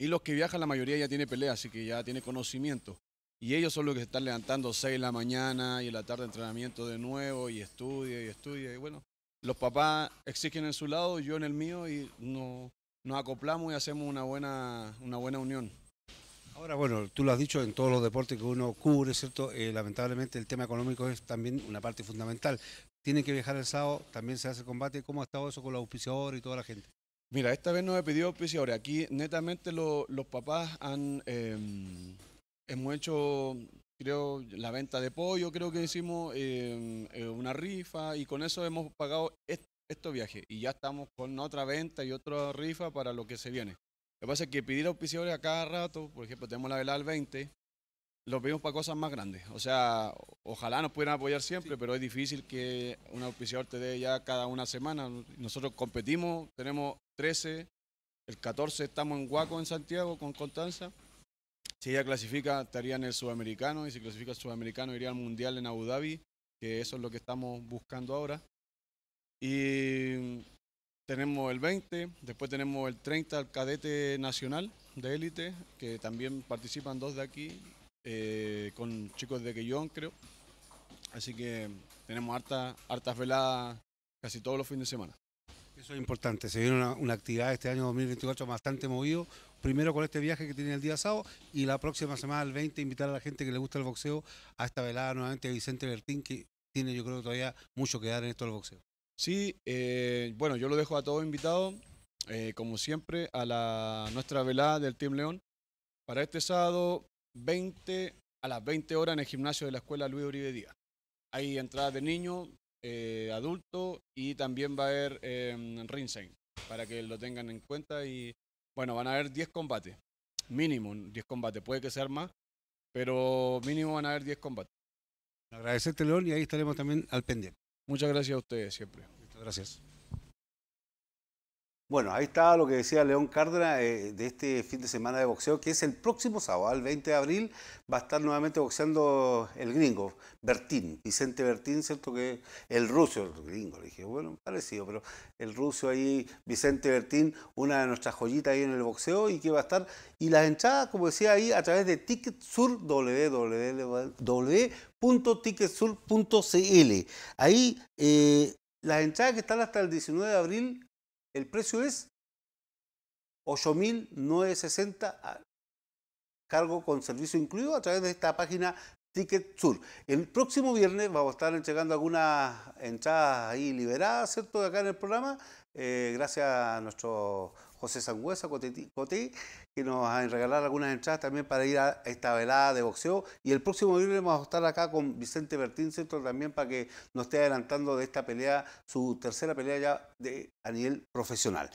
Y los que viajan, la mayoría ya tiene pelea, así que ya tiene conocimiento. Y ellos son los que se están levantando 6 de la mañana y en la tarde entrenamiento de nuevo y estudia y estudia. Y bueno, los papás exigen en su lado, yo en el mío y nos acoplamos y hacemos una buena, una buena unión. Ahora, bueno, tú lo has dicho en todos los deportes que uno cubre, ¿cierto? Eh, lamentablemente el tema económico es también una parte fundamental. Tienen que viajar el sábado, también se hace combate. ¿Cómo ha estado eso con los auspiciadores y toda la gente? Mira, esta vez no he pedido auspiciadores. Aquí, netamente, los papás han. Em, hemos hecho, creo, la venta de pollo, creo que hicimos em, eh, una rifa y con eso hemos pagado estos viajes. Y ya estamos con otra venta y otra rifa para lo que se viene. Lo que pasa es que pedir auspiciadores a cada rato, por ejemplo, tenemos la velada al 20, lo pedimos para cosas más grandes. O sea, ojalá nos pudieran apoyar siempre, pero es difícil que un auspiciador te dé ya cada una semana. Nosotros competimos, tenemos 13, el 14 estamos en Huaco, en Santiago, con Constanza. Si ella clasifica, estaría en el Sudamericano, y si clasifica el Sudamericano, iría al Mundial en Abu Dhabi, que eso es lo que estamos buscando ahora. Y tenemos el 20, después tenemos el 30, el cadete nacional de élite, que también participan dos de aquí, eh, con chicos de Quillón, creo. Así que tenemos hartas hartas veladas casi todos los fines de semana. Eso es importante, se viene una, actividad este año 2024 bastante movido, primero con este viaje que tiene el día sábado y la próxima semana, el 20, invitar a la gente que le gusta el boxeo a esta velada nuevamente a Vicente Bertín, que tiene yo creo todavía mucho que dar en esto del boxeo. Sí, eh, bueno, yo lo dejo a todos invitados, eh, como siempre, a la, nuestra velada del Team León para este sábado 20 a las 20 horas en el gimnasio de la escuela Luis Uribe Díaz. Hay entradas de niños, eh, adulto y también va a haber eh, em, Rinsen, para que lo tengan en cuenta. Y bueno, van a haber 10 combates, mínimo 10 combates, puede que sea más, pero mínimo van a haber 10 combates. Agradecerte, León, y ahí estaremos también al pendiente. Muchas gracias a ustedes siempre. Muchas gracias. Bueno, ahí está lo que decía León Cárdenas eh, de este fin de semana de boxeo, que es el próximo sábado, el 20 de abril, va a estar nuevamente boxeando el gringo, Bertín, Vicente Bertín, ¿cierto? Que el ruso, el gringo, le dije, bueno, parecido, pero el ruso ahí, Vicente Bertín, una de nuestras joyitas ahí en el boxeo y que va a estar. Y las entradas, como decía ahí, a través de Ticket Sur, www.ticketsur.cl. Ahí eh, las entradas que están hasta el 19 de abril el precio es 8.960 cargo con servicio incluido a través de esta página Ticket Sur. El próximo viernes vamos a estar entregando algunas entradas ahí liberadas, ¿cierto? De acá en el programa, eh, gracias a nuestro... José Sangüesa Coté, que nos va a regalar algunas entradas también para ir a esta velada de boxeo. Y el próximo viernes vamos a estar acá con Vicente Bertín Centro también para que nos esté adelantando de esta pelea, su tercera pelea ya de, a nivel profesional.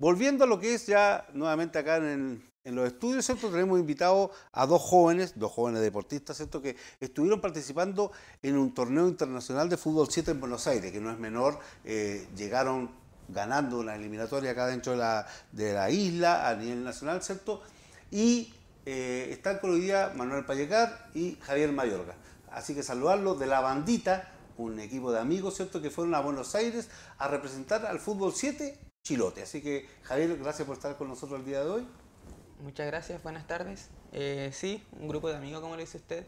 Volviendo a lo que es ya nuevamente acá en, los estudios, ¿cierto? Tenemos invitado a dos jóvenes, dos jóvenes deportistas, ¿cierto? Que estuvieron participando en un torneo internacional de fútbol 7 en Buenos Aires, que no es menor. Eh, llegaron ganando una eliminatoria acá dentro de la, isla a nivel nacional, ¿cierto? Y eh, están con hoy día Manuel Pallecar y Javier Mayorga. Así que saludarlos de la bandita, un equipo de amigos, ¿cierto? Que fueron a Buenos Aires a representar al fútbol 7 Chilote. Así que Javier, gracias por estar con nosotros el día de hoy. Muchas gracias, buenas tardes. Eh, sí, un grupo de amigos, como le dice usted,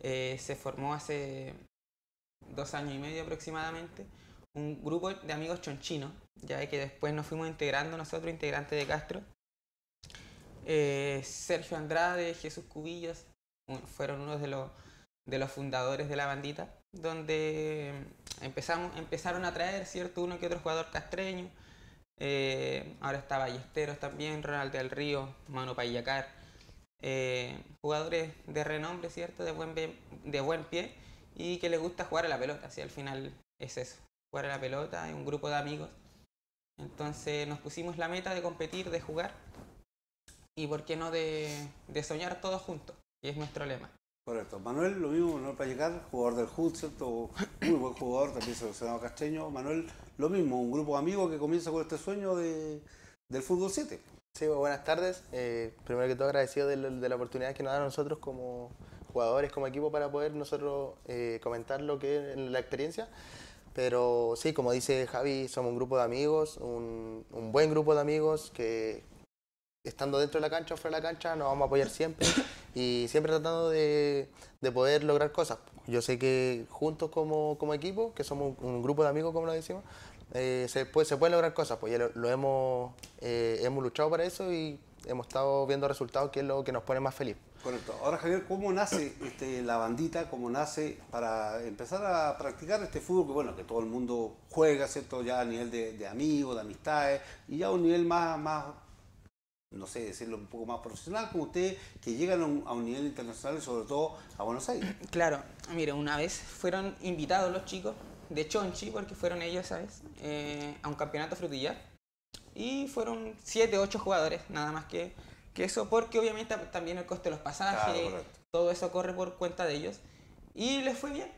eh, se formó hace dos años y medio aproximadamente un grupo de amigos chonchinos, ya que después nos fuimos integrando nosotros, integrantes de Castro. Eh, Sergio Andrade, Jesús Cubillas, fueron uno de los, de los fundadores de la bandita, donde mm, empezamos, empezaron a traer, ¿cierto? Uno que otro jugador castreño. Eh, ahora está Ballesteros también, Ronald del Río, Mano Payacar. Eh, jugadores de renombre, ¿cierto? De buen, de buen pie y que les gusta jugar a la pelota, si al final es eso jugar a la pelota, en un grupo de amigos. Entonces nos pusimos la meta de competir, de jugar y por qué no de, soñar todos juntos, y es nuestro lema. Correcto. Manuel, lo mismo, Manuel Pallecar, jugador del HUD, ¿cierto? Muy buen jugador, también seleccionado casteño. Manuel, lo mismo, un grupo de amigos que comienza con este sueño de, del fútbol 7. Sí, pues, buenas tardes. Eh, primero que todo agradecido de, la oportunidad que nos dan a nosotros como jugadores, como equipo, para poder nosotros eh, comentar lo que es la experiencia. Pero sí, como dice Javi, somos un grupo de amigos, un, buen grupo de amigos que estando dentro de la cancha o fuera de la cancha nos vamos a apoyar siempre <laughs> y siempre tratando de, poder lograr cosas. Yo sé que juntos como, como equipo, que somos un, grupo de amigos como lo decimos, eh, se, puede, se pueden lograr cosas, pues ya lo, hemos, eh, hemos luchado para eso y hemos estado viendo resultados que es lo que nos pone más feliz. Correcto. Ahora, Javier, ¿cómo nace este, la bandita? ¿Cómo nace para empezar a practicar este fútbol que, bueno, que todo el mundo juega, ¿cierto? Ya a nivel de, amigos, de amistades, y ya a un nivel más, más, no sé, decirlo un poco más profesional como usted, que llegan a un, nivel internacional y sobre todo a Buenos Aires. Claro, mire, una vez fueron invitados los chicos de Chonchi, porque fueron ellos, ¿sabes? Eh, a un campeonato frutillar. Y fueron 7, ocho jugadores, nada más que que eso porque obviamente también el coste de los pasajes, todo eso corre por cuenta de ellos. Y les fue bien,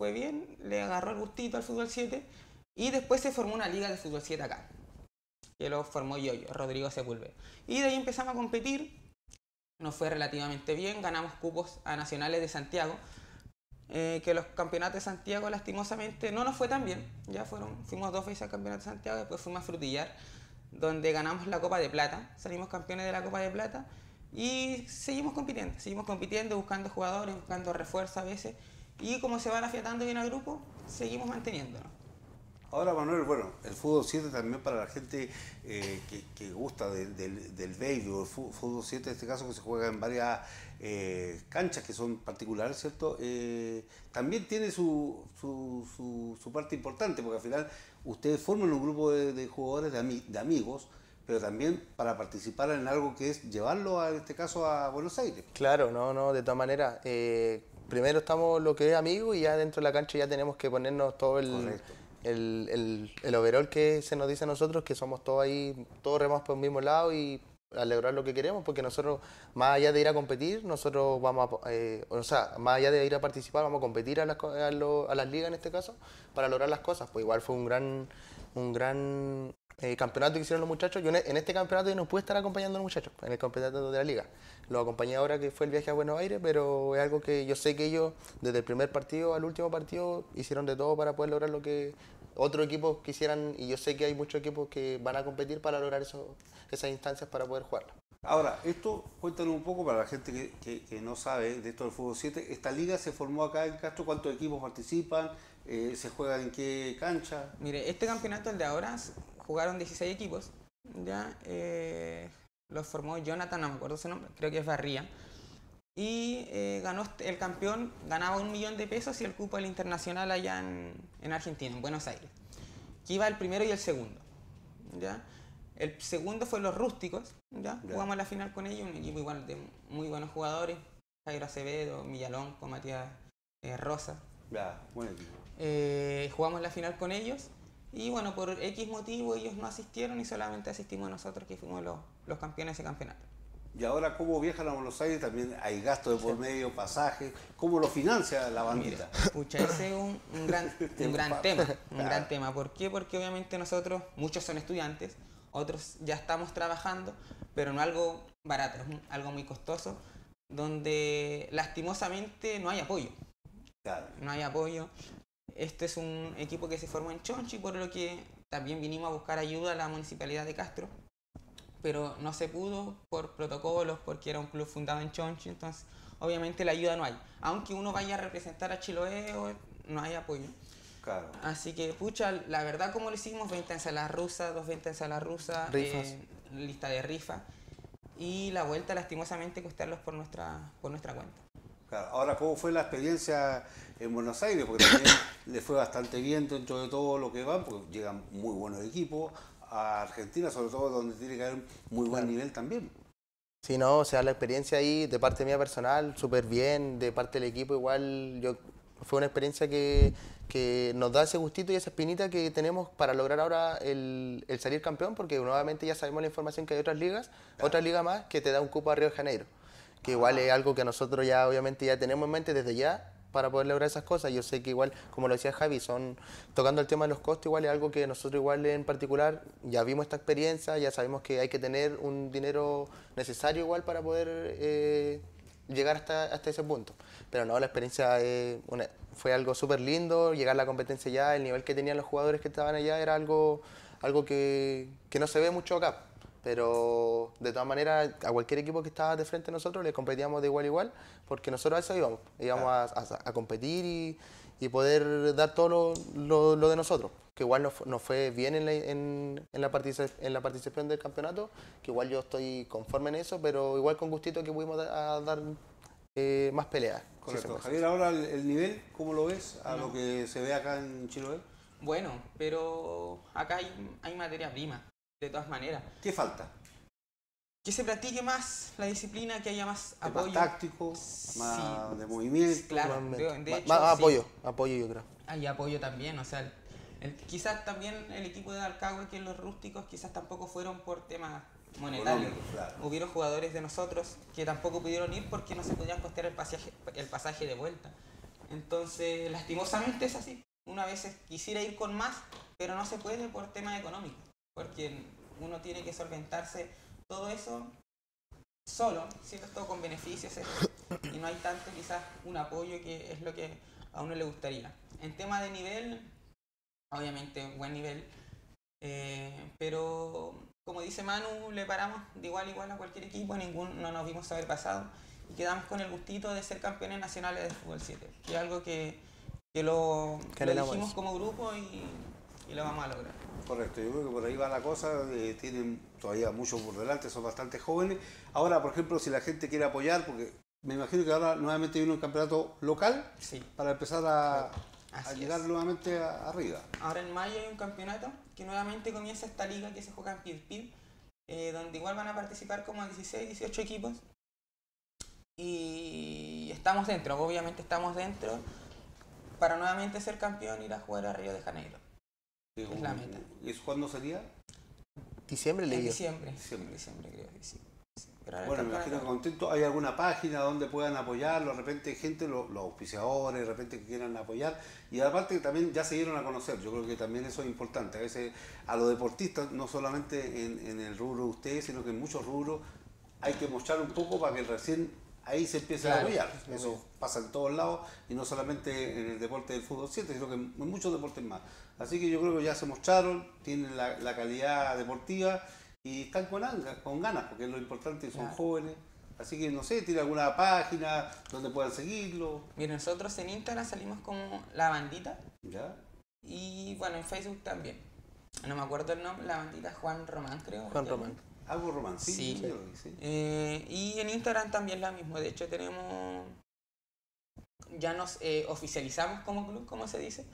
fue bien, le agarró el gustito al fútbol 7 y después se formó una liga de fútbol 7 acá, que lo formó yo, yo Rodrigo Sepúlveda. Y de ahí empezamos a competir, nos fue relativamente bien, ganamos cupos a nacionales de Santiago, eh, que los campeonatos de Santiago lastimosamente no nos fue tan bien, ya fueron, fuimos dos veces al campeonato de Santiago, después fuimos a frutillar donde ganamos la Copa de Plata, salimos campeones de la Copa de Plata y seguimos compitiendo, seguimos compitiendo, buscando jugadores, buscando refuerzos a veces y como se van afiatando bien al grupo, seguimos manteniéndolo. Ahora, Manuel, bueno, el fútbol 7 también para la gente eh, que, gusta del, baby del el fútbol 7 en este caso que se juega en varias eh, canchas que son particulares, ¿cierto? Eh, también tiene su, parte importante, porque al final ustedes forman un grupo de, jugadores, de, amigos, pero también para participar en algo que es llevarlo, a, en este caso, a Buenos Aires. Claro, no, no, de todas maneras. Eh, primero estamos lo que es amigos y ya dentro de la cancha ya tenemos que ponernos todo el... El, overall que se nos dice a nosotros, que somos todos ahí, todos remamos por el mismo lado y a lograr lo que queremos, porque nosotros, más allá de ir a competir, nosotros vamos a, eh, o sea, más allá de ir a participar, vamos a competir a las, las ligas en este caso, para lograr las cosas. Pues igual fue un gran, un gran eh, campeonato que hicieron los muchachos. Yo e, en este campeonato yo no pude estar acompañando a los muchachos, en el campeonato de la liga. Los acompañé ahora que fue el viaje a Buenos Aires, pero es algo que yo sé que ellos, desde el primer partido al último partido, hicieron de todo para poder lograr lo que, otros equipos quisieran, y yo sé que hay muchos equipos que van a competir para lograr eso, esas instancias para poder jugarlo. Ahora, esto, cuéntanos un poco para la gente que, no sabe de esto del fútbol 7. ¿Esta liga se formó acá en Castro? ¿Cuántos equipos participan? Eh, ¿Se juega en qué cancha? Mire, este campeonato, el de ahora, jugaron 16 equipos. Ya eh, los formó Jonathan, no me acuerdo su nombre, creo que es Barría y eh, ganó este, el campeón ganaba un millón de pesos y el cupo al internacional allá en, Argentina, en Buenos Aires. Que iba el primero y el segundo. ¿ya? El segundo fue los rústicos, ¿ya? jugamos la final con ellos, un equipo igual de muy buenos jugadores, Jairo Acevedo, Millalón, con Matías eh, Rosa. ya buen equipo. Eh, jugamos la final con ellos y bueno, por X motivo ellos no asistieron y solamente asistimos nosotros que fuimos los, los campeones de campeonato. Y ahora, ¿cómo viajan a Buenos Aires? También hay gastos de por medio, pasaje. ¿Cómo lo financia la bandita? ese es un, gran, <laughs> este tema. Un <laughs> gran tema. ¿Por qué? Porque obviamente nosotros, muchos son estudiantes, otros ya estamos trabajando, pero no algo barato, es algo muy costoso, donde lastimosamente no hay apoyo. No hay apoyo. Este es un equipo que se formó en Chonchi, por lo que también vinimos a buscar ayuda a la municipalidad de Castro, pero no se pudo por protocolos, porque era un club fundado en Chonchi, entonces obviamente la ayuda no hay. Aunque uno vaya a representar a Chiloé, no hay apoyo. Claro. Así que, pucha, la verdad, como lo hicimos, 20 ensaladas rusas, dos 20 ensaladas rusas, eh, lista de rifa. Y la vuelta, lastimosamente, costarlos por nuestra, por nuestra cuenta. Claro. Ahora, ¿cómo fue la experiencia en Buenos Aires? Porque también <coughs> le fue bastante bien dentro de todo lo que van, porque llegan muy buenos equipos, a Argentina, sobre todo donde tiene que haber muy buen nivel también. Sí, no, o sea, la experiencia ahí de parte mía personal, súper bien, de parte del equipo igual, yo fue una experiencia que, nos da ese gustito y esa espinita que tenemos para lograr ahora el, salir campeón, porque nuevamente ya sabemos la información que hay otras ligas, otras ligas más que te da un cupo a Río de Janeiro, que igual ah. es algo que nosotros ya obviamente ya tenemos en mente desde ya, para poder lograr esas cosas. Yo sé que igual, como lo decía Javi, son tocando el tema de los costos, igual es algo que nosotros igual en particular ya vimos esta experiencia, ya sabemos que hay que tener un dinero necesario igual para poder eh, llegar hasta, ese punto. Pero no, la experiencia eh, fue algo súper lindo, llegar a la competencia ya, el nivel que tenían los jugadores que estaban allá era algo, algo que no se ve mucho acá pero de todas maneras a cualquier equipo que estaba de frente a nosotros le competíamos de igual a igual, porque nosotros a eso íbamos, íbamos a, competir y, poder dar todo lo, de nosotros, que igual nos, fue bien en la, en, la participación del campeonato, que igual yo estoy conforme en eso, pero igual con gustito que pudimos dar eh, más peleas. Correcto. Javier, ahora el, nivel, ¿cómo lo ves a lo que se ve acá en Chiloé? Bueno, pero acá hay, hay materia prima de todas maneras. ¿Qué falta? Que se practique más la disciplina, que haya más apoyo. táctico, más de movimiento. Claro, más, apoyo, apoyo yo creo. Hay apoyo también, o sea, quizás también el equipo de es que los rústicos quizás tampoco fueron por temas monetarios. Hubieron jugadores de nosotros que tampoco pudieron ir porque no se podían costear el pasaje, el pasaje de vuelta. Entonces, lastimosamente es así. Una vez quisiera ir con más, pero no se puede por temas económicos porque uno tiene que solventarse todo eso solo, siempre todo con beneficios, y no hay tanto quizás un apoyo que es lo que a uno le gustaría. En tema de nivel, obviamente un buen nivel, eh, pero como dice Manu, le paramos de igual a igual a cualquier equipo, ninguno no nos vimos haber pasado y quedamos con el gustito de ser campeones nacionales de fútbol 7, que es algo que, que lo, elegimos como grupo y lo vamos a lograr. Correcto, yo creo que por ahí va la cosa, eh, tienen todavía muchos por delante, son bastante jóvenes. Ahora, por ejemplo, si la gente quiere apoyar, porque me imagino que ahora nuevamente viene un campeonato local para empezar a, llegar nuevamente arriba. Ahora en mayo hay un campeonato que nuevamente comienza esta liga que se juega en Pirpir, eh, donde igual van a participar como 16, 18 equipos. Y estamos dentro, obviamente estamos dentro para nuevamente ser campeón y ir a jugar a Río de Janeiro la ¿Y cuándo sería? Diciembre le Diciembre. Diciembre. creo que bueno, me imagino contento. ¿Hay alguna página donde puedan apoyarlo? De repente gente, los, auspiciadores, de repente que quieran apoyar. Y aparte también ya se dieron a conocer. Yo creo que también eso es importante. A veces a los deportistas, no solamente en, en el rubro de ustedes, sino que en muchos rubros, hay que mostrar un poco para que recién ahí se empieza a apoyar. Eso pasa en todos lados y no solamente en el deporte del fútbol 7, sino que en muchos deportes más. Así que yo creo que ya se mostraron, tienen la, calidad deportiva y están con, con ganas, porque es lo importante, son jóvenes. Así que no sé, tiene alguna página donde puedan seguirlo. Mira, nosotros en Instagram salimos como La Bandita. Y bueno, en Facebook también. No me acuerdo el nombre, La Bandita Juan Román, creo. Juan Román. Algo romancillo. Sí. Eh, y en Instagram también la mismo. De hecho, tenemos. Ya nos eh, oficializamos como club, como se dice.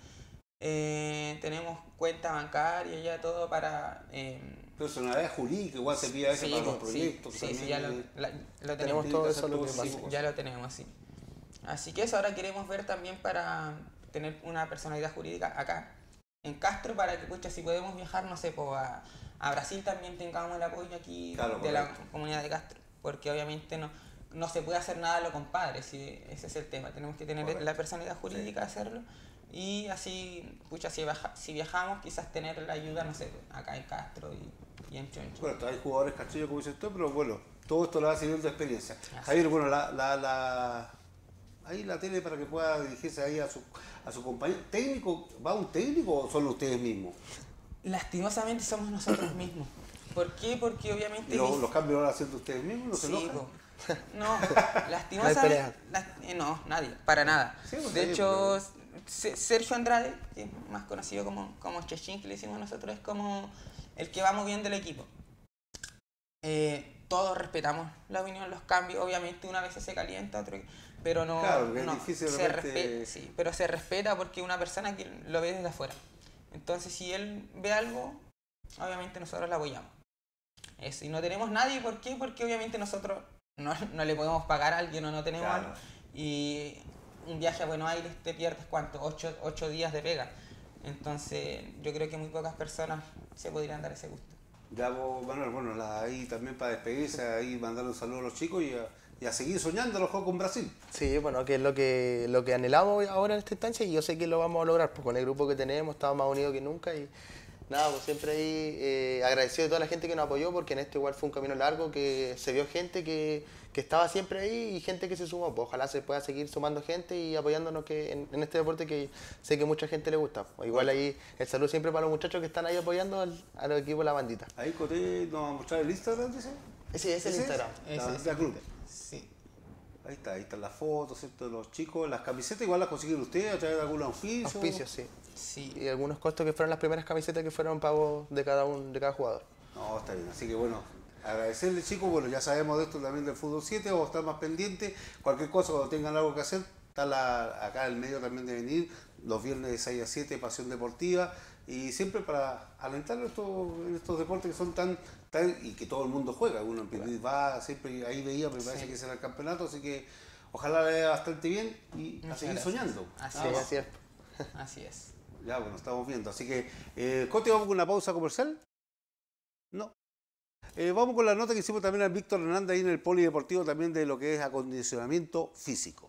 Eh, tenemos cuenta bancaria, y ya todo para. Em, personalidad jurídica, igual se pide a veces para los proyectos. Sí, sí, ya lo, tenemos todo ya lo tenemos, sí. Así que eso ahora queremos ver también para tener una personalidad jurídica acá, en Castro, para que, escucha si podemos viajar, no sé, pues a, a Brasil también tengamos el apoyo aquí de la comunidad de Castro, porque obviamente no, no se puede hacer nada a los compadres, si ese es el tema, tenemos que tener la personalidad jurídica de hacerlo y así, pucha, si, viajamos quizás tener la ayuda, no sé, acá en Castro y, en Choncho. Bueno, hay jugadores castillo como dices tú, pero bueno, todo esto lo va a de experiencia. Javier, bueno, ahí la tele para que pueda dirigirse ahí a su, a su compañero. ¿Técnico? ¿Va un técnico o son ustedes mismos? lastimosamente somos nosotros <coughs> mismos. ¿Por qué? Porque obviamente... Los, los cambios van haciendo ustedes mismos, los sí, <laughs> No, lastimosamente... no, eh, no, nadie, para nada. Pues de hecho, Sergio Andrade, más conocido como, como Chechín, que le decimos nosotros, es como el que va moviendo el equipo. Eh, todos respetamos la opinión, los cambios, obviamente una vez se calienta, otro, pero no, claro, se respeta, sí, pero se respeta porque una persona que lo ve desde afuera. Entonces, si él ve algo, obviamente nosotros la apoyamos. Si Y no tenemos nadie, ¿por qué? Porque obviamente nosotros no, <laughs> no le podemos pagar a alguien o no tenemos algo. Y un viaje a Buenos Aires te pierdes cuánto, ocho, días de pega. Entonces, yo creo que muy pocas personas se podrían dar ese gusto. Ya, vos, bueno, ahí también para despedirse, ahí mandar un saludo a los chicos y y a seguir soñando los Juegos con Brasil. Sí, bueno, que es lo que, lo que anhelamos ahora en esta instancia y yo sé que lo vamos a lograr, porque con el grupo que tenemos estamos más unidos que nunca y nada, pues siempre ahí eh, agradecido de toda la gente que nos apoyó, porque en este igual fue un camino largo, que se vio gente que, que estaba siempre ahí y gente que se sumó. Pues ojalá se pueda seguir sumando gente y apoyándonos que en, este deporte que sé que mucha gente le gusta. Igual ahí el saludo siempre para los muchachos que están ahí apoyando al, al equipo La Bandita. Ahí Coté nos va a mostrar el Instagram, dice. Sí, es el Instagram. Es? la, ese. Ahí está, ahí están las fotos, ¿cierto? los chicos. Las camisetas igual las consiguen ustedes a través de algún auspicio. sí. sí. Y algunos costos que fueron las primeras camisetas que fueron pagos de cada un, de cada jugador. No, está bien. Así que bueno, agradecerle chicos. Bueno, ya sabemos de esto también del fútbol 7. Vamos a estar más pendiente, Cualquier cosa, cuando tengan algo que hacer, está la, acá en el medio también de venir. Los viernes de 6 a 7, Pasión Deportiva. Y siempre para alentar en estos deportes que son tan y que todo el mundo juega. Uno va, siempre ahí veía, me parece que será el campeonato, así que ojalá le vaya bastante bien y a seguir soñando. Así es. Así es. Ya, bueno, estamos viendo. Así que, eh, Cote, vamos con una pausa comercial. No. Eh, vamos con la nota que hicimos también al Víctor Hernández ahí en el Polideportivo, también de lo que es acondicionamiento físico.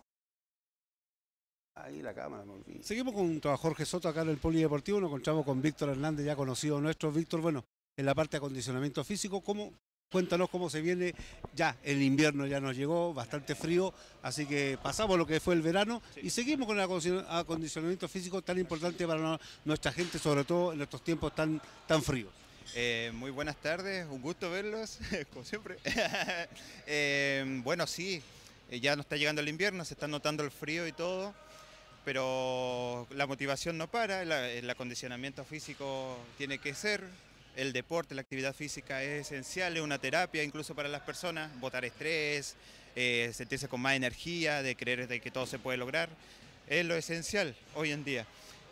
Ahí la cámara, Seguimos con Jorge Soto acá en el Polideportivo. Nos encontramos con Víctor Hernández, ya conocido nuestro. Víctor, bueno, en la parte de acondicionamiento físico. ¿Cómo, cuéntanos cómo se viene ya el invierno, ya nos llegó bastante frío, así que pasamos lo que fue el verano y seguimos con el acondicionamiento físico tan importante para nuestra gente, sobre todo en estos tiempos tan, tan fríos. Eh, muy buenas tardes, un gusto verlos, <laughs> como siempre. <laughs> Eh, bueno, sí, eh, ya nos está llegando el invierno, se está notando el frío y todo, pero la motivación no para, el acondicionamiento físico tiene que ser, el deporte, la actividad física es esencial, es una terapia incluso para las personas, botar estrés, eh, sentirse con más energía, de creer de que todo se puede lograr, es lo esencial hoy en día.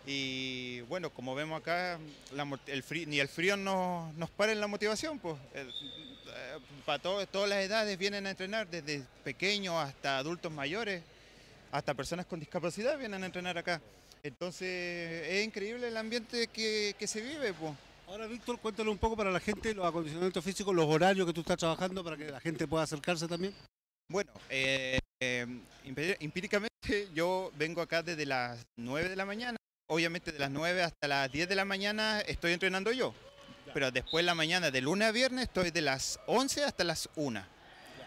Y bueno, como vemos acá, el ni el frío nos, nos para en la motivación, pues. Eh, para todas las edades vienen a entrenar, desde pequeños hasta adultos mayores, hasta personas con discapacidad vienen a entrenar acá. Entonces es increíble el ambiente que, se vive, pues. Ahora, Víctor, cuéntale un poco para la gente los acondicionamientos físicos, los horarios que tú estás trabajando para que la gente pueda acercarse también. Bueno, eh, em, empíricamente yo vengo acá desde las 9 de la mañana. Obviamente de las 9 hasta las 10 de la mañana estoy entrenando yo. Pero después de la mañana, de lunes a viernes, estoy de las 11 hasta las 1.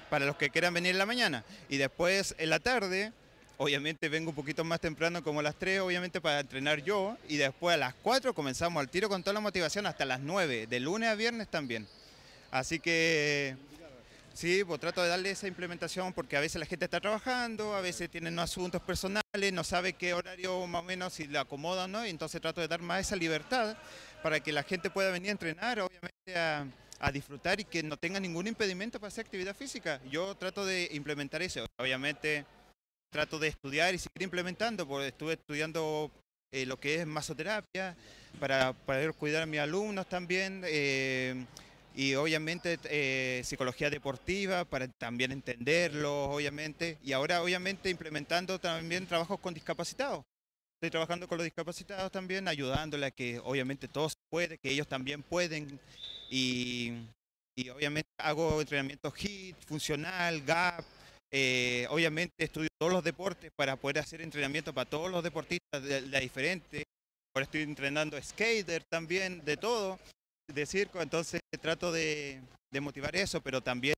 Para los que quieran venir en la mañana. Y después en la tarde obviamente vengo un poquito más temprano, como las 3, obviamente para entrenar yo, y después a las 4 comenzamos al tiro con toda la motivación hasta las 9, de lunes a viernes también. Así que sí, pues trato de darle esa implementación porque a veces la gente está trabajando, a veces tienen asuntos personales, no sabe qué horario más o menos si le acomodan, ¿no? Y entonces trato de dar más esa libertad para que la gente pueda venir a entrenar, obviamente a a disfrutar y que no tenga ningún impedimento para hacer actividad física. Yo trato de implementar eso. Obviamente trato de estudiar y seguir implementando, porque estuve estudiando eh, lo que es masoterapia, para poder cuidar a mis alumnos también, eh, y obviamente eh, psicología deportiva, para también entenderlos, obviamente, y ahora obviamente implementando también trabajos con discapacitados. Estoy trabajando con los discapacitados también, ayudándoles a que obviamente todos puede que ellos también pueden, y, y obviamente hago entrenamiento HIT, funcional, GAP, eh, obviamente estudio todos los deportes para poder hacer entrenamiento para todos los deportistas de la diferente. Ahora estoy entrenando skater también, de todo, de circo. Entonces trato de, motivar eso, pero también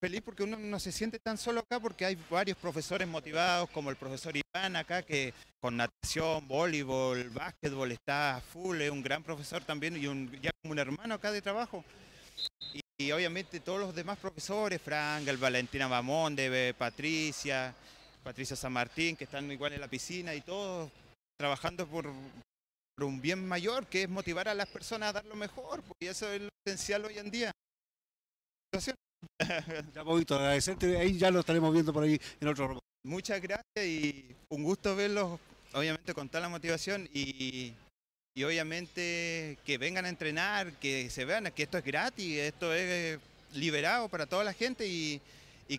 feliz porque uno no se siente tan solo acá porque hay varios profesores motivados, como el profesor Iván acá, que con natación, voleibol, básquetbol está full, es un gran profesor también y un, ya como un hermano acá de trabajo. Y obviamente todos los demás profesores, el Valentina Mamonde, eh, Patricia, Patricia San Martín, que están igual en la piscina y todos trabajando por, un bien mayor, que es motivar a las personas a dar lo mejor, porque eso es lo esencial hoy en día. <laughs> Ya, poquito agradecerte, ahí ya lo estaremos viendo por ahí en otro Muchas gracias y un gusto verlos, obviamente con tal la motivación y y obviamente que vengan a entrenar, que se vean que esto es gratis, esto es liberado para toda la gente y,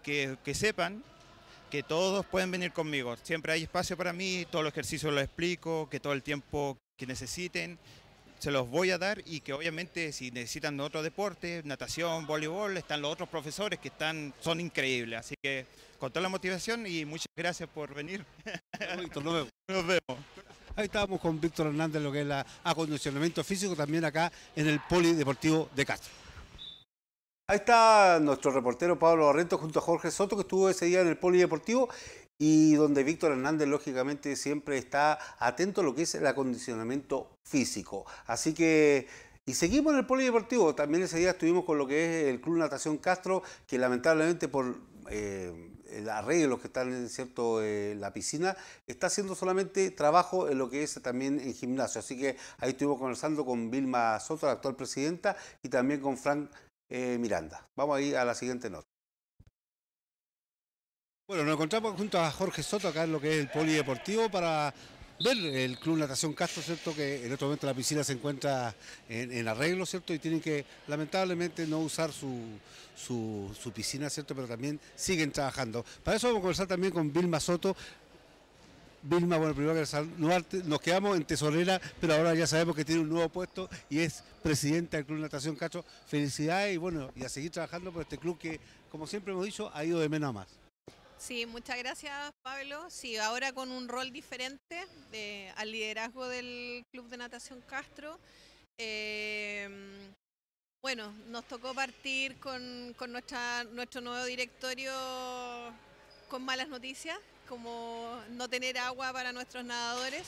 que, sepan que todos pueden venir conmigo. Siempre hay espacio para mí, todos los ejercicios los explico, que todo el tiempo que necesiten se los voy a dar y que obviamente si necesitan otro deporte, natación, voleibol, están los otros profesores que están, son increíbles. Así que con toda la motivación y muchas gracias por venir. Nos vemos. Ahí estábamos con Víctor Hernández, lo que es el acondicionamiento físico, también acá en el Polideportivo de Castro. Ahí está nuestro reportero Pablo Barrento junto a Jorge Soto, que estuvo ese día en el Polideportivo y donde Víctor Hernández lógicamente siempre está atento a lo que es el acondicionamiento físico. Así que y seguimos en el polideportivo. También ese día estuvimos con lo que es el Club Natación Castro, que lamentablemente por eh, el los que están en ¿cierto? Eh, la piscina, está haciendo solamente trabajo en lo que es también en gimnasio. Así que ahí estuvimos conversando con Vilma Soto, la actual presidenta, y también con Frank eh, Miranda. Vamos a ir a la siguiente nota. Bueno, nos encontramos junto a Jorge Soto acá en lo que es el polideportivo para ver el Club Natación Castro, ¿cierto? Que en otro este momento la piscina se encuentra en, arreglo, ¿cierto? Y tienen que lamentablemente no usar su, su, piscina, ¿cierto? Pero también siguen trabajando. Para eso vamos a conversar también con Vilma Soto. Vilma, bueno, primero que saludarte, nos quedamos en tesorera, pero ahora ya sabemos que tiene un nuevo puesto y es presidenta del Club Natación Castro. Felicidades y bueno, y a seguir trabajando por este club que, como siempre hemos dicho, ha ido de menos a más. Sí, muchas gracias Pablo. Sí, ahora con un rol diferente eh, al liderazgo del Club de Natación Castro. Eh, bueno, nos tocó partir con, nuestra, nuestro nuevo directorio con malas noticias, como no tener agua para nuestros nadadores.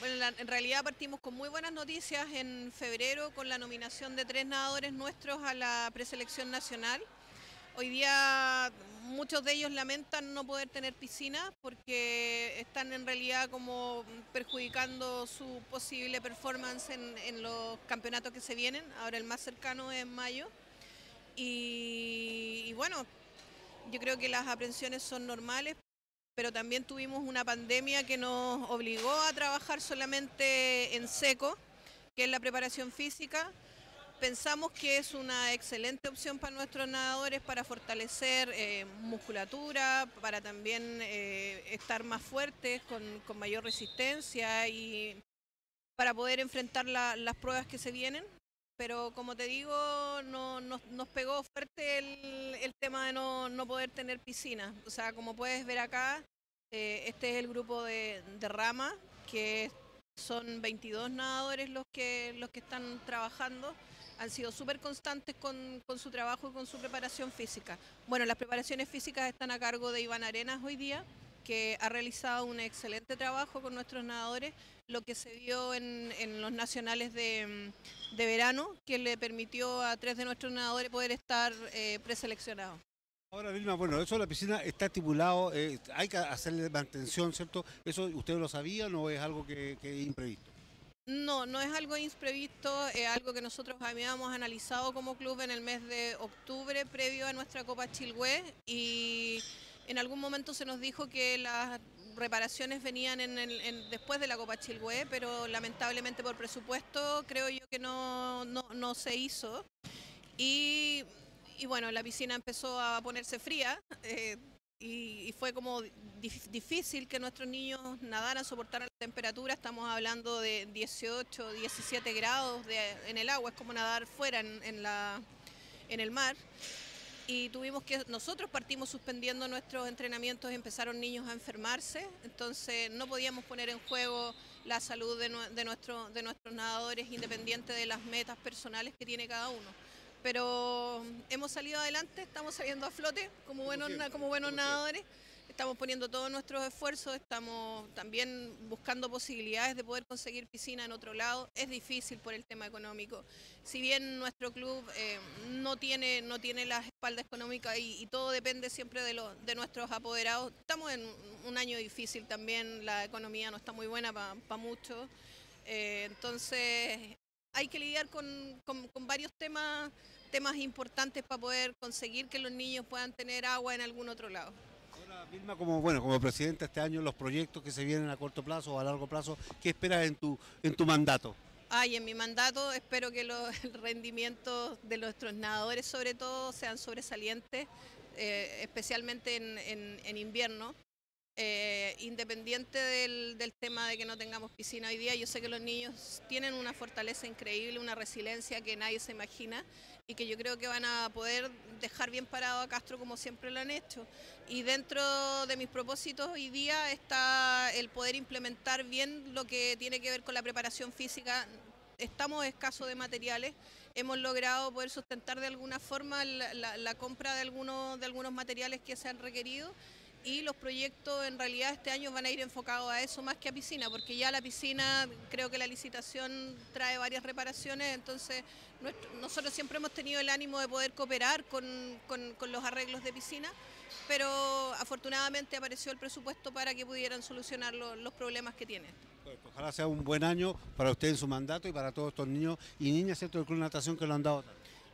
Bueno, en realidad partimos con muy buenas noticias en febrero con la nominación de tres nadadores nuestros a la preselección nacional. Hoy día muchos de ellos lamentan no poder tener piscinas porque están en realidad como perjudicando su posible performance en, los campeonatos que se vienen. Ahora el más cercano es mayo. Y, y bueno, yo creo que las aprensiones son normales, pero también tuvimos una pandemia que nos obligó a trabajar solamente en seco, que es la preparación física pensamos que es una excelente opción para nuestros nadadores para fortalecer eh, musculatura, para también eh, estar más fuertes, con, mayor resistencia y para poder enfrentar las pruebas que se vienen. Pero como te digo, no, nos, pegó fuerte el, tema de no, poder tener piscina. O sea, como puedes ver acá, eh, este es el grupo de, de Rama, que son 22 nadadores los que, los que están trabajando han sido súper constantes con, su trabajo y con su preparación física. Bueno, las preparaciones físicas están a cargo de Iván Arenas hoy día, que ha realizado un excelente trabajo con nuestros nadadores, lo que se vio en, los nacionales de, verano, que le permitió a tres de nuestros nadadores poder estar eh, preseleccionados. Ahora, Vilma, bueno, eso de la piscina está estipulado, eh, hay que hacerle mantención, ¿cierto? ¿Eso usted lo sabía o es algo que, que es imprevisto? No, no es algo imprevisto, es algo que nosotros habíamos analizado como club en el mes de octubre previo a nuestra Copa Chilgüe y en algún momento se nos dijo que las reparaciones venían en, después de la Copa Chilgüe pero lamentablemente por presupuesto creo yo que no, se hizo. Y, y, bueno, la piscina empezó a ponerse fría. Eh, y, fue como difícil que nuestros niños nadaran, soportaran la temperatura. Estamos hablando de 18, 17 grados en el agua, es como nadar fuera en, la, en el mar y tuvimos que, nosotros partimos suspendiendo nuestros entrenamientos y empezaron niños a enfermarse, entonces no podíamos poner en juego la salud de, nuestro, de nuestros nadadores independiente de las metas personales que tiene cada uno pero hemos salido adelante, estamos saliendo a flote como buenos, como buenos nadadores, estamos poniendo todos nuestros esfuerzos, estamos también buscando posibilidades de poder conseguir piscina en otro lado, es difícil por el tema económico. Si bien nuestro club eh, no, tiene, no tiene las espaldas económicas y, todo depende siempre de, lo, de nuestros apoderados, estamos en un año difícil también, la economía no está muy buena para muchos. Eh, entonces hay que lidiar con, varios temas, temas importantes para poder conseguir que los niños puedan tener agua en algún otro lado. Ahora misma como bueno como presidenta este año los proyectos que se vienen a corto plazo o a largo plazo, ¿qué esperas en tu en tu mandato? Ay, en mi mandato espero que <laughs> los rendimientos de nuestros nadadores sobre todo sean sobresalientes, eh, especialmente en, en, en invierno. Eh, independiente del, tema de que no tengamos piscina hoy día, yo sé que los niños tienen una fortaleza increíble, una resiliencia que nadie se imagina y que yo creo que van a poder dejar bien parado a Castro como siempre lo han hecho. Y dentro de mis propósitos hoy día está el poder implementar bien lo que tiene que ver con la preparación física. Estamos escasos de materiales, hemos logrado poder sustentar de alguna forma la, la compra de algunos, de algunos materiales que se han requerido y los proyectos en realidad este año van a ir enfocados a eso más que a piscina, porque ya la piscina creo que la licitación trae varias reparaciones, entonces nosotros siempre hemos tenido el ánimo de poder cooperar con, los arreglos de piscina, pero afortunadamente apareció el presupuesto para que pudieran solucionar los problemas que tienen. Ojalá sea un buen año para usted en su mandato y para todos estos niños y niñas del Club de Natación que lo han dado.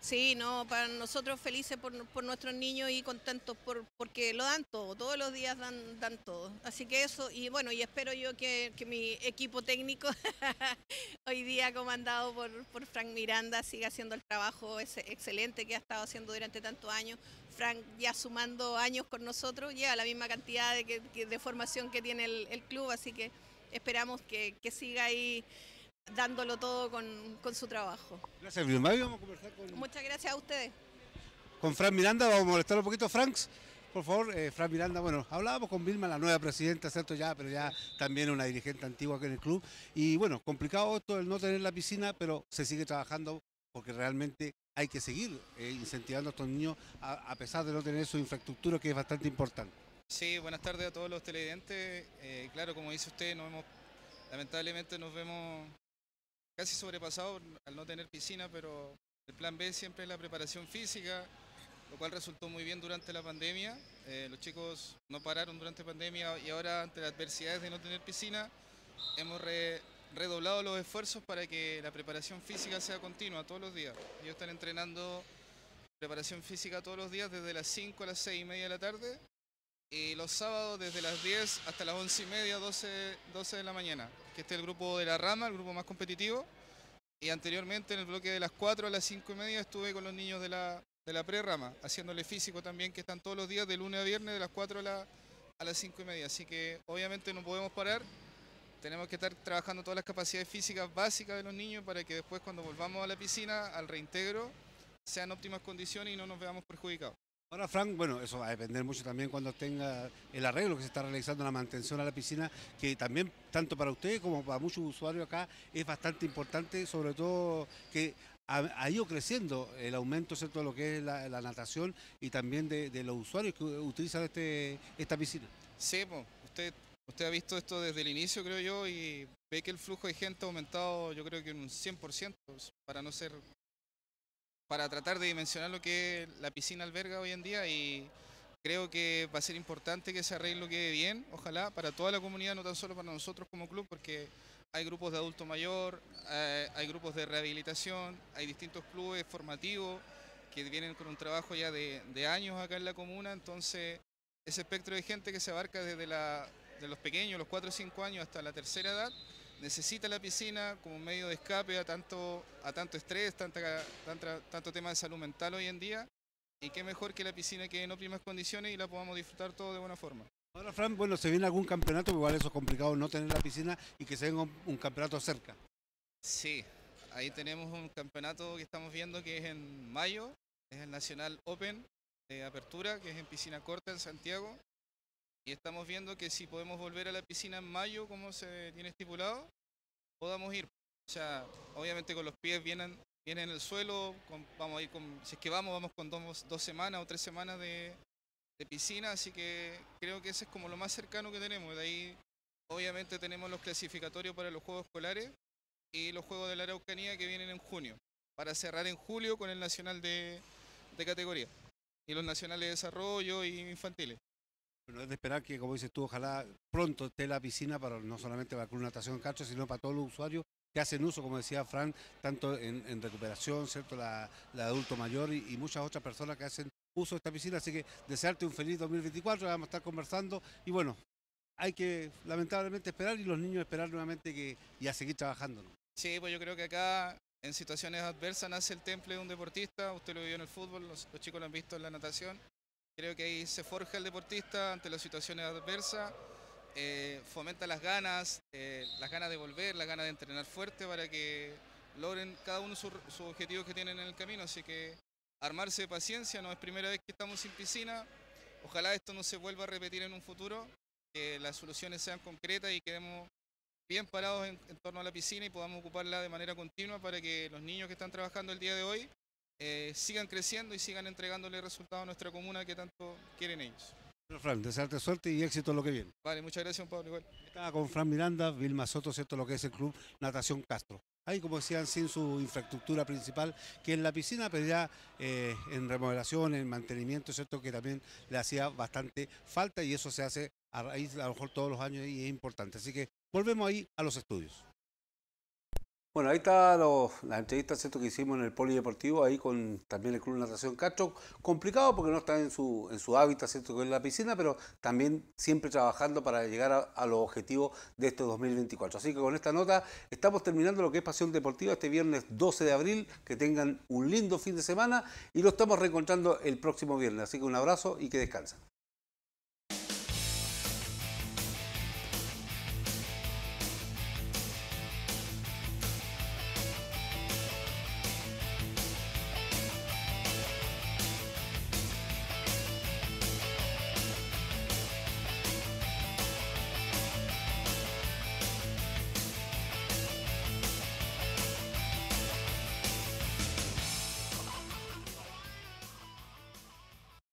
Sí, no, para nosotros felices por, nuestros niños y contentos por, porque lo dan todo, todos los días dan, dan todo. Así que eso, y bueno, y espero yo que, mi equipo técnico, <laughs> hoy día comandado por, Frank Miranda, siga haciendo el trabajo excelente que ha estado haciendo durante tantos años. Frank ya sumando años con nosotros, lleva la misma cantidad de, de formación que tiene el, club, así que esperamos que, que siga ahí dándolo todo con, su trabajo. Gracias, Vilma. Vamos a conversar con... Muchas gracias a ustedes. Con Frank Miranda, vamos a molestar un poquito, Franks. Por favor, Frank eh, Fran Miranda, bueno, hablábamos con Vilma, la nueva presidenta, ¿cierto? Ya, pero ya también una dirigente antigua aquí en el club. Y bueno, complicado esto el no tener la piscina, pero se sigue trabajando porque realmente hay que seguir eh, incentivando a estos niños a, pesar de no tener su infraestructura, que es bastante importante. Sí, buenas tardes a todos los televidentes. Eh, claro, como dice usted, lamentablemente nos vemos casi sobrepasado al no tener piscina, pero el plan B siempre es la preparación física, lo cual resultó muy bien durante la pandemia. Eh, los chicos no pararon durante la pandemia y ahora ante las adversidades de no tener piscina, hemos redoblado los esfuerzos para que la preparación física sea continua todos los días. Ellos están entrenando preparación física todos los días desde las 5 a las 6 y media de la tarde y los sábados desde las 10 hasta las 11 y media, 12, 12 de la mañana, que esté el grupo de la rama, el grupo más competitivo. Y anteriormente en el bloque de las 4 a las 5 y media estuve con los niños de la, de haciéndole físico también, que están todos los días de lunes a viernes de las 4 a, a las 5 y media. Así que obviamente no podemos parar, tenemos que estar trabajando todas las capacidades físicas básicas de los niños para que después cuando volvamos a la piscina, al reintegro, sean óptimas condiciones y no nos veamos perjudicados. Ahora, Frank, bueno, eso va a depender mucho también cuando tenga el arreglo que se está realizando, la mantención a la piscina, que también, tanto para usted como para muchos usuarios acá, es bastante importante, sobre todo que ha, ido creciendo el aumento, ¿cierto?, de lo que es la, natación y también de, los usuarios que utilizan este, esta piscina. Sí, usted, usted ha visto esto desde el inicio, creo yo, y ve que el flujo de gente ha aumentado, yo creo que en un 100%, para no ser para tratar de dimensionar lo que la piscina alberga hoy en día y creo que va a ser importante que ese arreglo quede bien, ojalá, para toda la comunidad, no tan solo para nosotros como club, porque hay grupos de adulto mayor, eh, hay grupos de rehabilitación, hay distintos clubes formativos que vienen con un trabajo ya de, años acá en la comuna, entonces ese espectro de gente que se abarca desde la, los pequeños, los 4 o 5 años hasta la tercera edad, necesita la piscina como medio de escape a tanto, a tanto estrés, tanto tema de salud mental hoy en día. Y qué mejor que la piscina quede en óptimas condiciones y la podamos disfrutar todo de buena forma. Ahora, Fran, bueno, se viene algún campeonato, igual eso es complicado no tener la piscina y que se venga un, un campeonato cerca. Sí, ahí tenemos un campeonato que estamos viendo que es en mayo, es el Nacional Open de Apertura, que es en piscina corta en Santiago. Y estamos viendo que si podemos volver a la piscina en mayo, como se tiene estipulado, podamos ir. O sea, obviamente con los pies vienen, vienen en el suelo, vamos a ir con, si es que vamos, vamos con dos, dos semanas o tres semanas de, piscina, así que creo que ese es como lo más cercano que tenemos. De ahí, obviamente, tenemos los clasificatorios para los juegos escolares y los juegos de la Araucanía que vienen en junio, para cerrar en julio con el nacional de, de categoría y los nacionales de desarrollo y infantiles. Bueno, es de esperar que, como dices tú, ojalá pronto esté la piscina para no solamente para la natación Natación Cacho, sino para todos los usuarios que hacen uso, como decía Fran, tanto en, recuperación, ¿cierto? La, adulto mayor y, muchas otras personas que hacen uso de esta piscina. Así que desearte un feliz 2024, vamos a estar conversando y bueno, hay que lamentablemente esperar y los niños esperar nuevamente y a seguir trabajando. Sí, pues yo creo que acá en situaciones adversas nace el temple de un deportista, usted lo vio en el fútbol, los chicos lo han visto en la natación Creo que ahí se forja el deportista ante las situaciones adversas, eh, fomenta las ganas, eh, las ganas de volver, las ganas de entrenar fuerte para que logren cada uno sus objetivos que tienen en el camino. Así que armarse de paciencia, no es primera vez que estamos sin piscina. Ojalá esto no se vuelva a repetir en un futuro, que las soluciones sean concretas y quedemos bien parados en torno a la piscina y podamos ocuparla de manera continua para que los niños que están trabajando el día de hoy eh, sigan creciendo y sigan entregándole resultados a nuestra comuna que tanto quieren ellos. Bueno, Fran, desearte suerte y éxito en lo que viene. Vale, muchas gracias, Pablo. Estaba con Fran Miranda, Vilma Soto, ¿cierto? Lo que es el club Natación Castro. Ahí, como decían, sin su infraestructura principal, que en la piscina, pero ya eh, en remodelación, en mantenimiento, ¿cierto? Que también le hacía bastante falta y eso se hace a raíz, a lo mejor todos los años y es importante. Así que volvemos ahí a los estudios. Bueno, ahí está la entrevista que hicimos en el Polideportivo, ahí con también el Club Natación Cacho. Complicado porque no está en su, en su hábitat, ¿cierto? Que es la piscina, pero también siempre trabajando para llegar a, a, los objetivos de este 2024. Así que con esta nota estamos terminando lo que es Pasión Deportiva este viernes 12 de abril. Que tengan un lindo fin de semana y lo estamos reencontrando el próximo viernes. Así que un abrazo y que descansen.